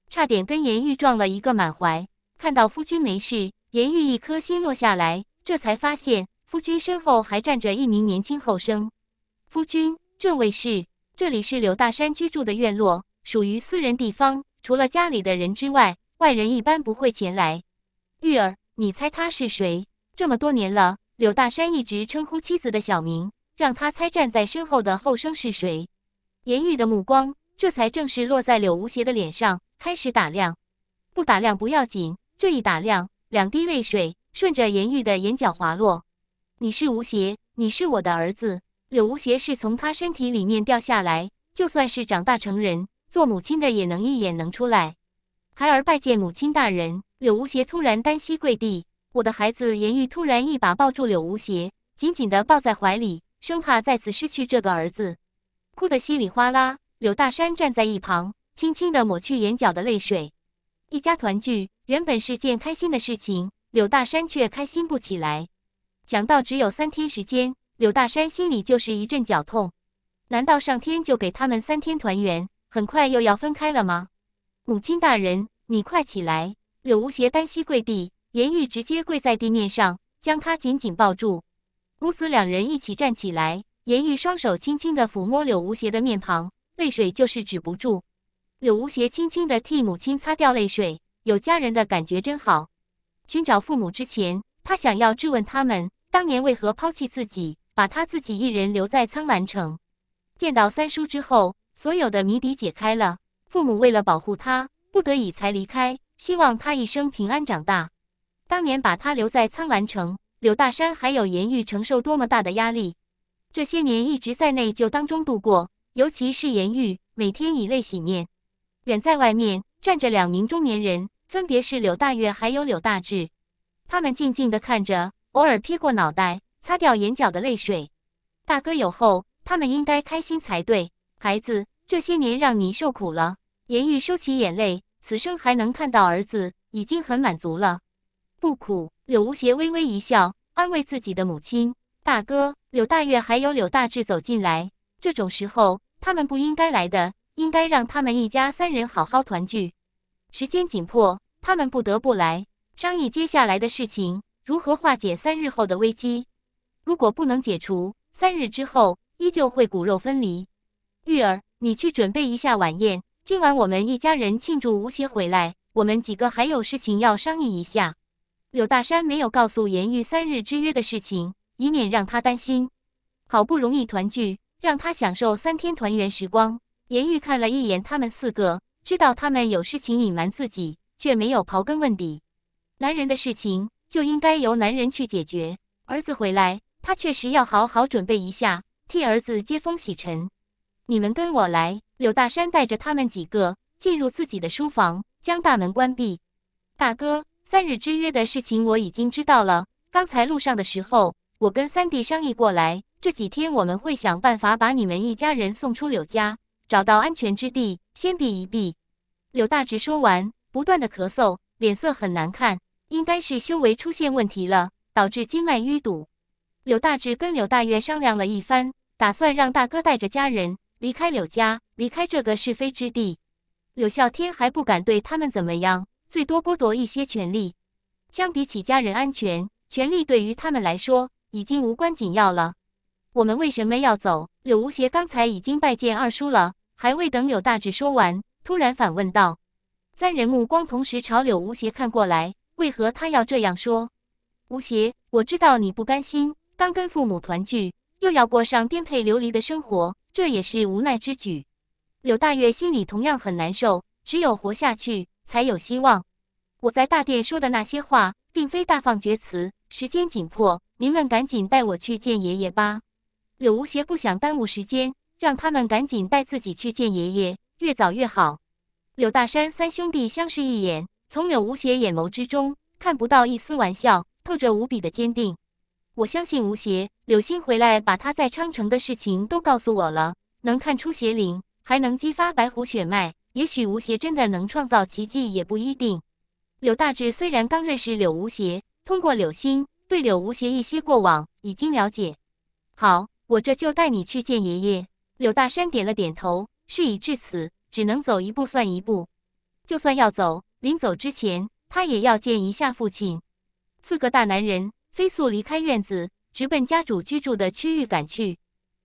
差点跟颜玉撞了一个满怀。看到夫君没事，颜玉一颗心落下来。这才发现，夫君身后还站着一名年轻后生。夫君，这位是？这里是柳大山居住的院落，属于私人地方，除了家里的人之外，外人一般不会前来。玉儿，你猜他是谁？这么多年了，柳大山一直称呼妻子的小名，让他猜站在身后的后生是谁。颜玉的目光这才正式落在柳无邪的脸上，开始打量。不打量不要紧，这一打量，两滴泪水顺着颜玉的眼角滑落。你是吴邪，你是我的儿子。柳无邪是从他身体里面掉下来，就算是长大成人，做母亲的也能一眼能出来。孩儿拜见母亲大人！柳无邪突然单膝跪地，我的孩子！颜玉突然一把抱住柳无邪，紧紧的抱在怀里，生怕再次失去这个儿子，哭得稀里哗啦。柳大山站在一旁，轻轻的抹去眼角的泪水。一家团聚原本是件开心的事情，柳大山却开心不起来。讲到只有三天时间。柳大山心里就是一阵绞痛，难道上天就给他们三天团圆，很快又要分开了吗？母亲大人，你快起来！柳无邪单膝跪地，颜玉直接跪在地面上，将他紧紧抱住。母子两人一起站起来，颜玉双手轻轻的抚摸柳无邪的面庞，泪水就是止不住。柳无邪轻轻的替母亲擦掉泪水，有家人的感觉真好。寻找父母之前，他想要质问他们，当年为何抛弃自己。把他自己一人留在苍兰城，见到三叔之后，所有的谜底解开了。父母为了保护他，不得已才离开，希望他一生平安长大。当年把他留在苍兰城，柳大山还有颜玉承受多么大的压力？这些年一直在内疚当中度过，尤其是颜玉，每天以泪洗面。远在外面站着两名中年人，分别是柳大月还有柳大志，他们静静地看着，偶尔撇过脑袋。擦掉眼角的泪水，大哥有后，他们应该开心才对。孩子，这些年让你受苦了。颜玉收起眼泪，此生还能看到儿子，已经很满足了。不苦。柳无邪微微一笑，安慰自己的母亲。大哥，柳大月还有柳大志走进来。这种时候，他们不应该来的，应该让他们一家三人好好团聚。时间紧迫，他们不得不来，商议接下来的事情，如何化解三日后的危机。如果不能解除，三日之后依旧会骨肉分离。玉儿，你去准备一下晚宴，今晚我们一家人庆祝吴邪回来。我们几个还有事情要商议一下。柳大山没有告诉颜玉三日之约的事情，以免让他担心。好不容易团聚，让他享受三天团圆时光。颜玉看了一眼他们四个，知道他们有事情隐瞒自己，却没有刨根问底。男人的事情就应该由男人去解决。儿子回来。他确实要好好准备一下，替儿子接风洗尘。你们跟我来。柳大山带着他们几个进入自己的书房，将大门关闭。大哥，三日之约的事情我已经知道了。刚才路上的时候，我跟三弟商议过来，这几天我们会想办法把你们一家人送出柳家，找到安全之地，先避一避。柳大直说完，不断的咳嗽，脸色很难看，应该是修为出现问题了，导致经脉淤堵。柳大志跟柳大月商量了一番，打算让大哥带着家人离开柳家，离开这个是非之地。柳啸天还不敢对他们怎么样，最多剥夺一些权利。相比起家人安全，权利对于他们来说已经无关紧要了。我们为什么要走？柳无邪刚才已经拜见二叔了，还未等柳大志说完，突然反问道。三人目光同时朝柳无邪看过来，为何他要这样说？无邪，我知道你不甘心。刚跟父母团聚，又要过上颠沛流离的生活，这也是无奈之举。柳大月心里同样很难受，只有活下去才有希望。我在大殿说的那些话，并非大放厥词。时间紧迫，您们赶紧带我去见爷爷吧。柳无邪不想耽误时间，让他们赶紧带自己去见爷爷，越早越好。柳大山三兄弟相视一眼，从柳无邪眼眸之中看不到一丝玩笑，透着无比的坚定。我相信吴邪，柳心回来把他在昌城的事情都告诉我了。能看出邪灵，还能激发白虎血脉，也许吴邪真的能创造奇迹，也不一定。柳大志虽然刚认识柳无邪，通过柳心对柳无邪一些过往已经了解。好，我这就带你去见爷爷。柳大山点了点头。事已至此，只能走一步算一步。就算要走，临走之前他也要见一下父亲。四个大男人。飞速离开院子，直奔家主居住的区域赶去。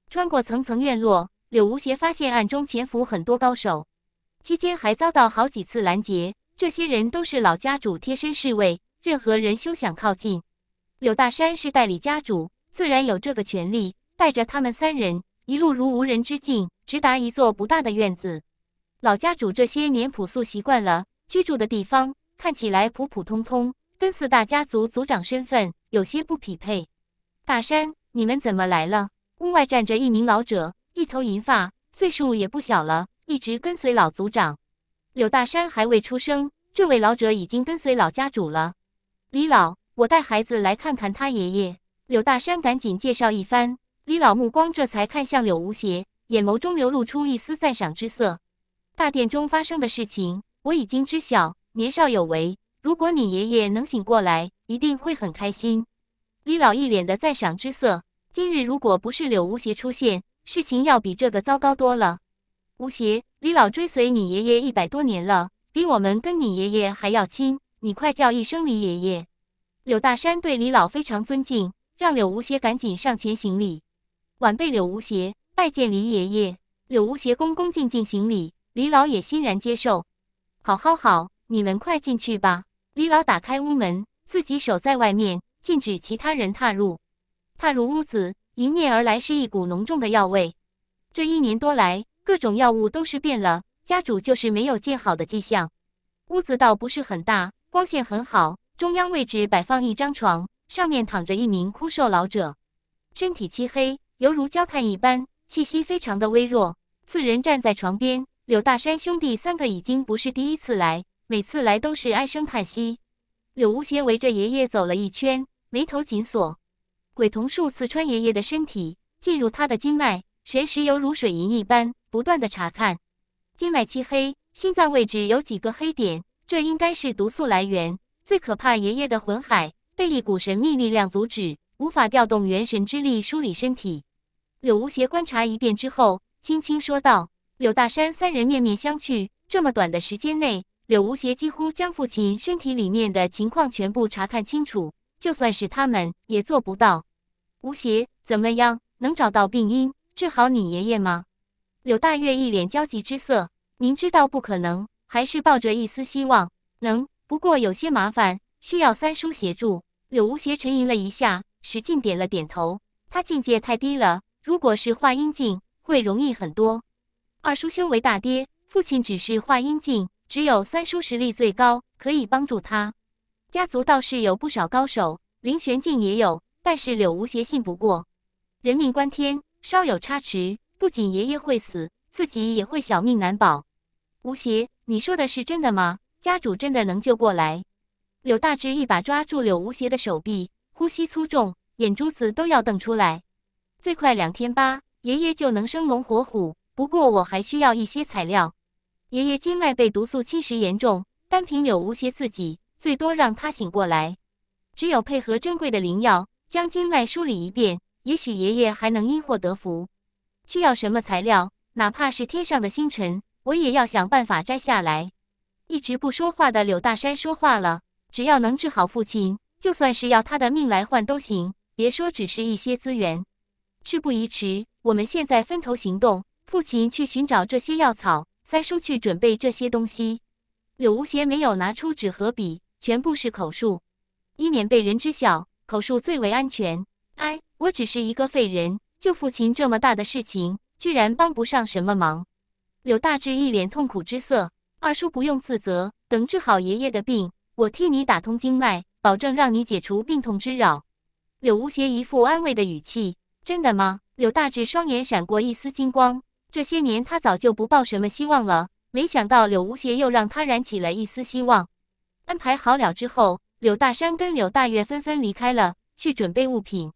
穿过层层院落，柳无邪发现暗中潜伏很多高手，期间还遭到好几次拦截。这些人都是老家主贴身侍卫，任何人休想靠近。柳大山是代理家主，自然有这个权利，带着他们三人一路如无人之境，直达一座不大的院子。老家主这些年朴素习惯了，居住的地方看起来普普通通。跟四大家族族长身份有些不匹配。大山，你们怎么来了？屋外站着一名老者，一头银发，岁数也不小了，一直跟随老族长柳大山还未出生，这位老者已经跟随老家主了。李老，我带孩子来看看他爷爷。柳大山赶紧介绍一番，李老目光这才看向柳无邪，眼眸中流露出一丝赞赏之色。大殿中发生的事情我已经知晓，年少有为。如果你爷爷能醒过来，一定会很开心。李老一脸的赞赏之色。今日如果不是柳无邪出现，事情要比这个糟糕多了。吴邪，李老追随你爷爷一百多年了，比我们跟你爷爷还要亲。你快叫一声李爷爷。柳大山对李老非常尊敬，让柳无邪赶紧上前行礼。晚辈柳无邪拜见李爷爷。柳无邪恭恭敬敬行礼，李老也欣然接受。好，好，好，你们快进去吧。李老打开屋门，自己守在外面，禁止其他人踏入。踏入屋子，迎面而来是一股浓重的药味。这一年多来，各种药物都是变了，家主就是没有见好的迹象。屋子倒不是很大，光线很好，中央位置摆放一张床，上面躺着一名枯瘦老者，身体漆黑，犹如焦炭一般，气息非常的微弱。四人站在床边，柳大山兄弟三个已经不是第一次来。每次来都是唉声叹息。柳无邪围着爷爷走了一圈，眉头紧锁。鬼桐树刺穿爷爷的身体，进入他的经脉，神识犹如水银一般，不断的查看。经脉漆黑，心脏位置有几个黑点，这应该是毒素来源。最可怕，爷爷的魂海被一股神秘力量阻止，无法调动元神之力梳理身体。柳无邪观察一遍之后，轻轻说道：“柳大山三人面面相觑，这么短的时间内。”柳无邪几乎将父亲身体里面的情况全部查看清楚，就算是他们也做不到。吴邪，怎么样？能找到病因，治好你爷爷吗？柳大月一脸焦急之色，明知道不可能，还是抱着一丝希望。能，不过有些麻烦，需要三叔协助。柳无邪沉吟了一下，使劲点了点头。他境界太低了，如果是化阴境，会容易很多。二叔修为大跌，父亲只是化阴境。只有三叔实力最高，可以帮助他。家族倒是有不少高手，林玄境也有，但是柳无邪信不过。人命关天，稍有差池，不仅爷爷会死，自己也会小命难保。吴邪，你说的是真的吗？家主真的能救过来？柳大志一把抓住柳无邪的手臂，呼吸粗重，眼珠子都要瞪出来。最快两天吧，爷爷就能生龙活虎。不过我还需要一些材料。爷爷经脉被毒素侵蚀严重，单凭柳无邪自己最多让他醒过来，只有配合珍贵的灵药，将经脉梳理一遍，也许爷爷还能因祸得福。需要什么材料，哪怕是天上的星辰，我也要想办法摘下来。一直不说话的柳大山说话了：只要能治好父亲，就算是要他的命来换都行。别说只是一些资源，事不宜迟，我们现在分头行动，父亲去寻找这些药草。三叔去准备这些东西，柳无邪没有拿出纸和笔，全部是口述，以免被人知晓。口述最为安全。哎，我只是一个废人，救父亲这么大的事情，居然帮不上什么忙。柳大志一脸痛苦之色。二叔不用自责，等治好爷爷的病，我替你打通经脉，保证让你解除病痛之扰。柳无邪一副安慰的语气。真的吗？柳大志双眼闪过一丝金光。这些年他早就不抱什么希望了，没想到柳无邪又让他燃起了一丝希望。安排好了之后，柳大山跟柳大月纷纷离开了，去准备物品，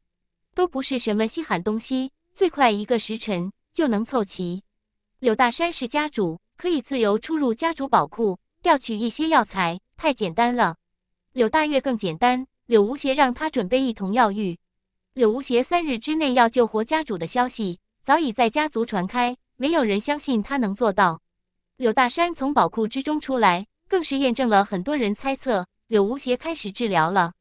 都不是什么稀罕东西，最快一个时辰就能凑齐。柳大山是家主，可以自由出入家主宝库，调取一些药材，太简单了。柳大月更简单，柳无邪让他准备一桶药浴。柳无邪三日之内要救活家主的消息早已在家族传开。没有人相信他能做到。柳大山从宝库之中出来，更是验证了很多人猜测。柳无邪开始治疗了。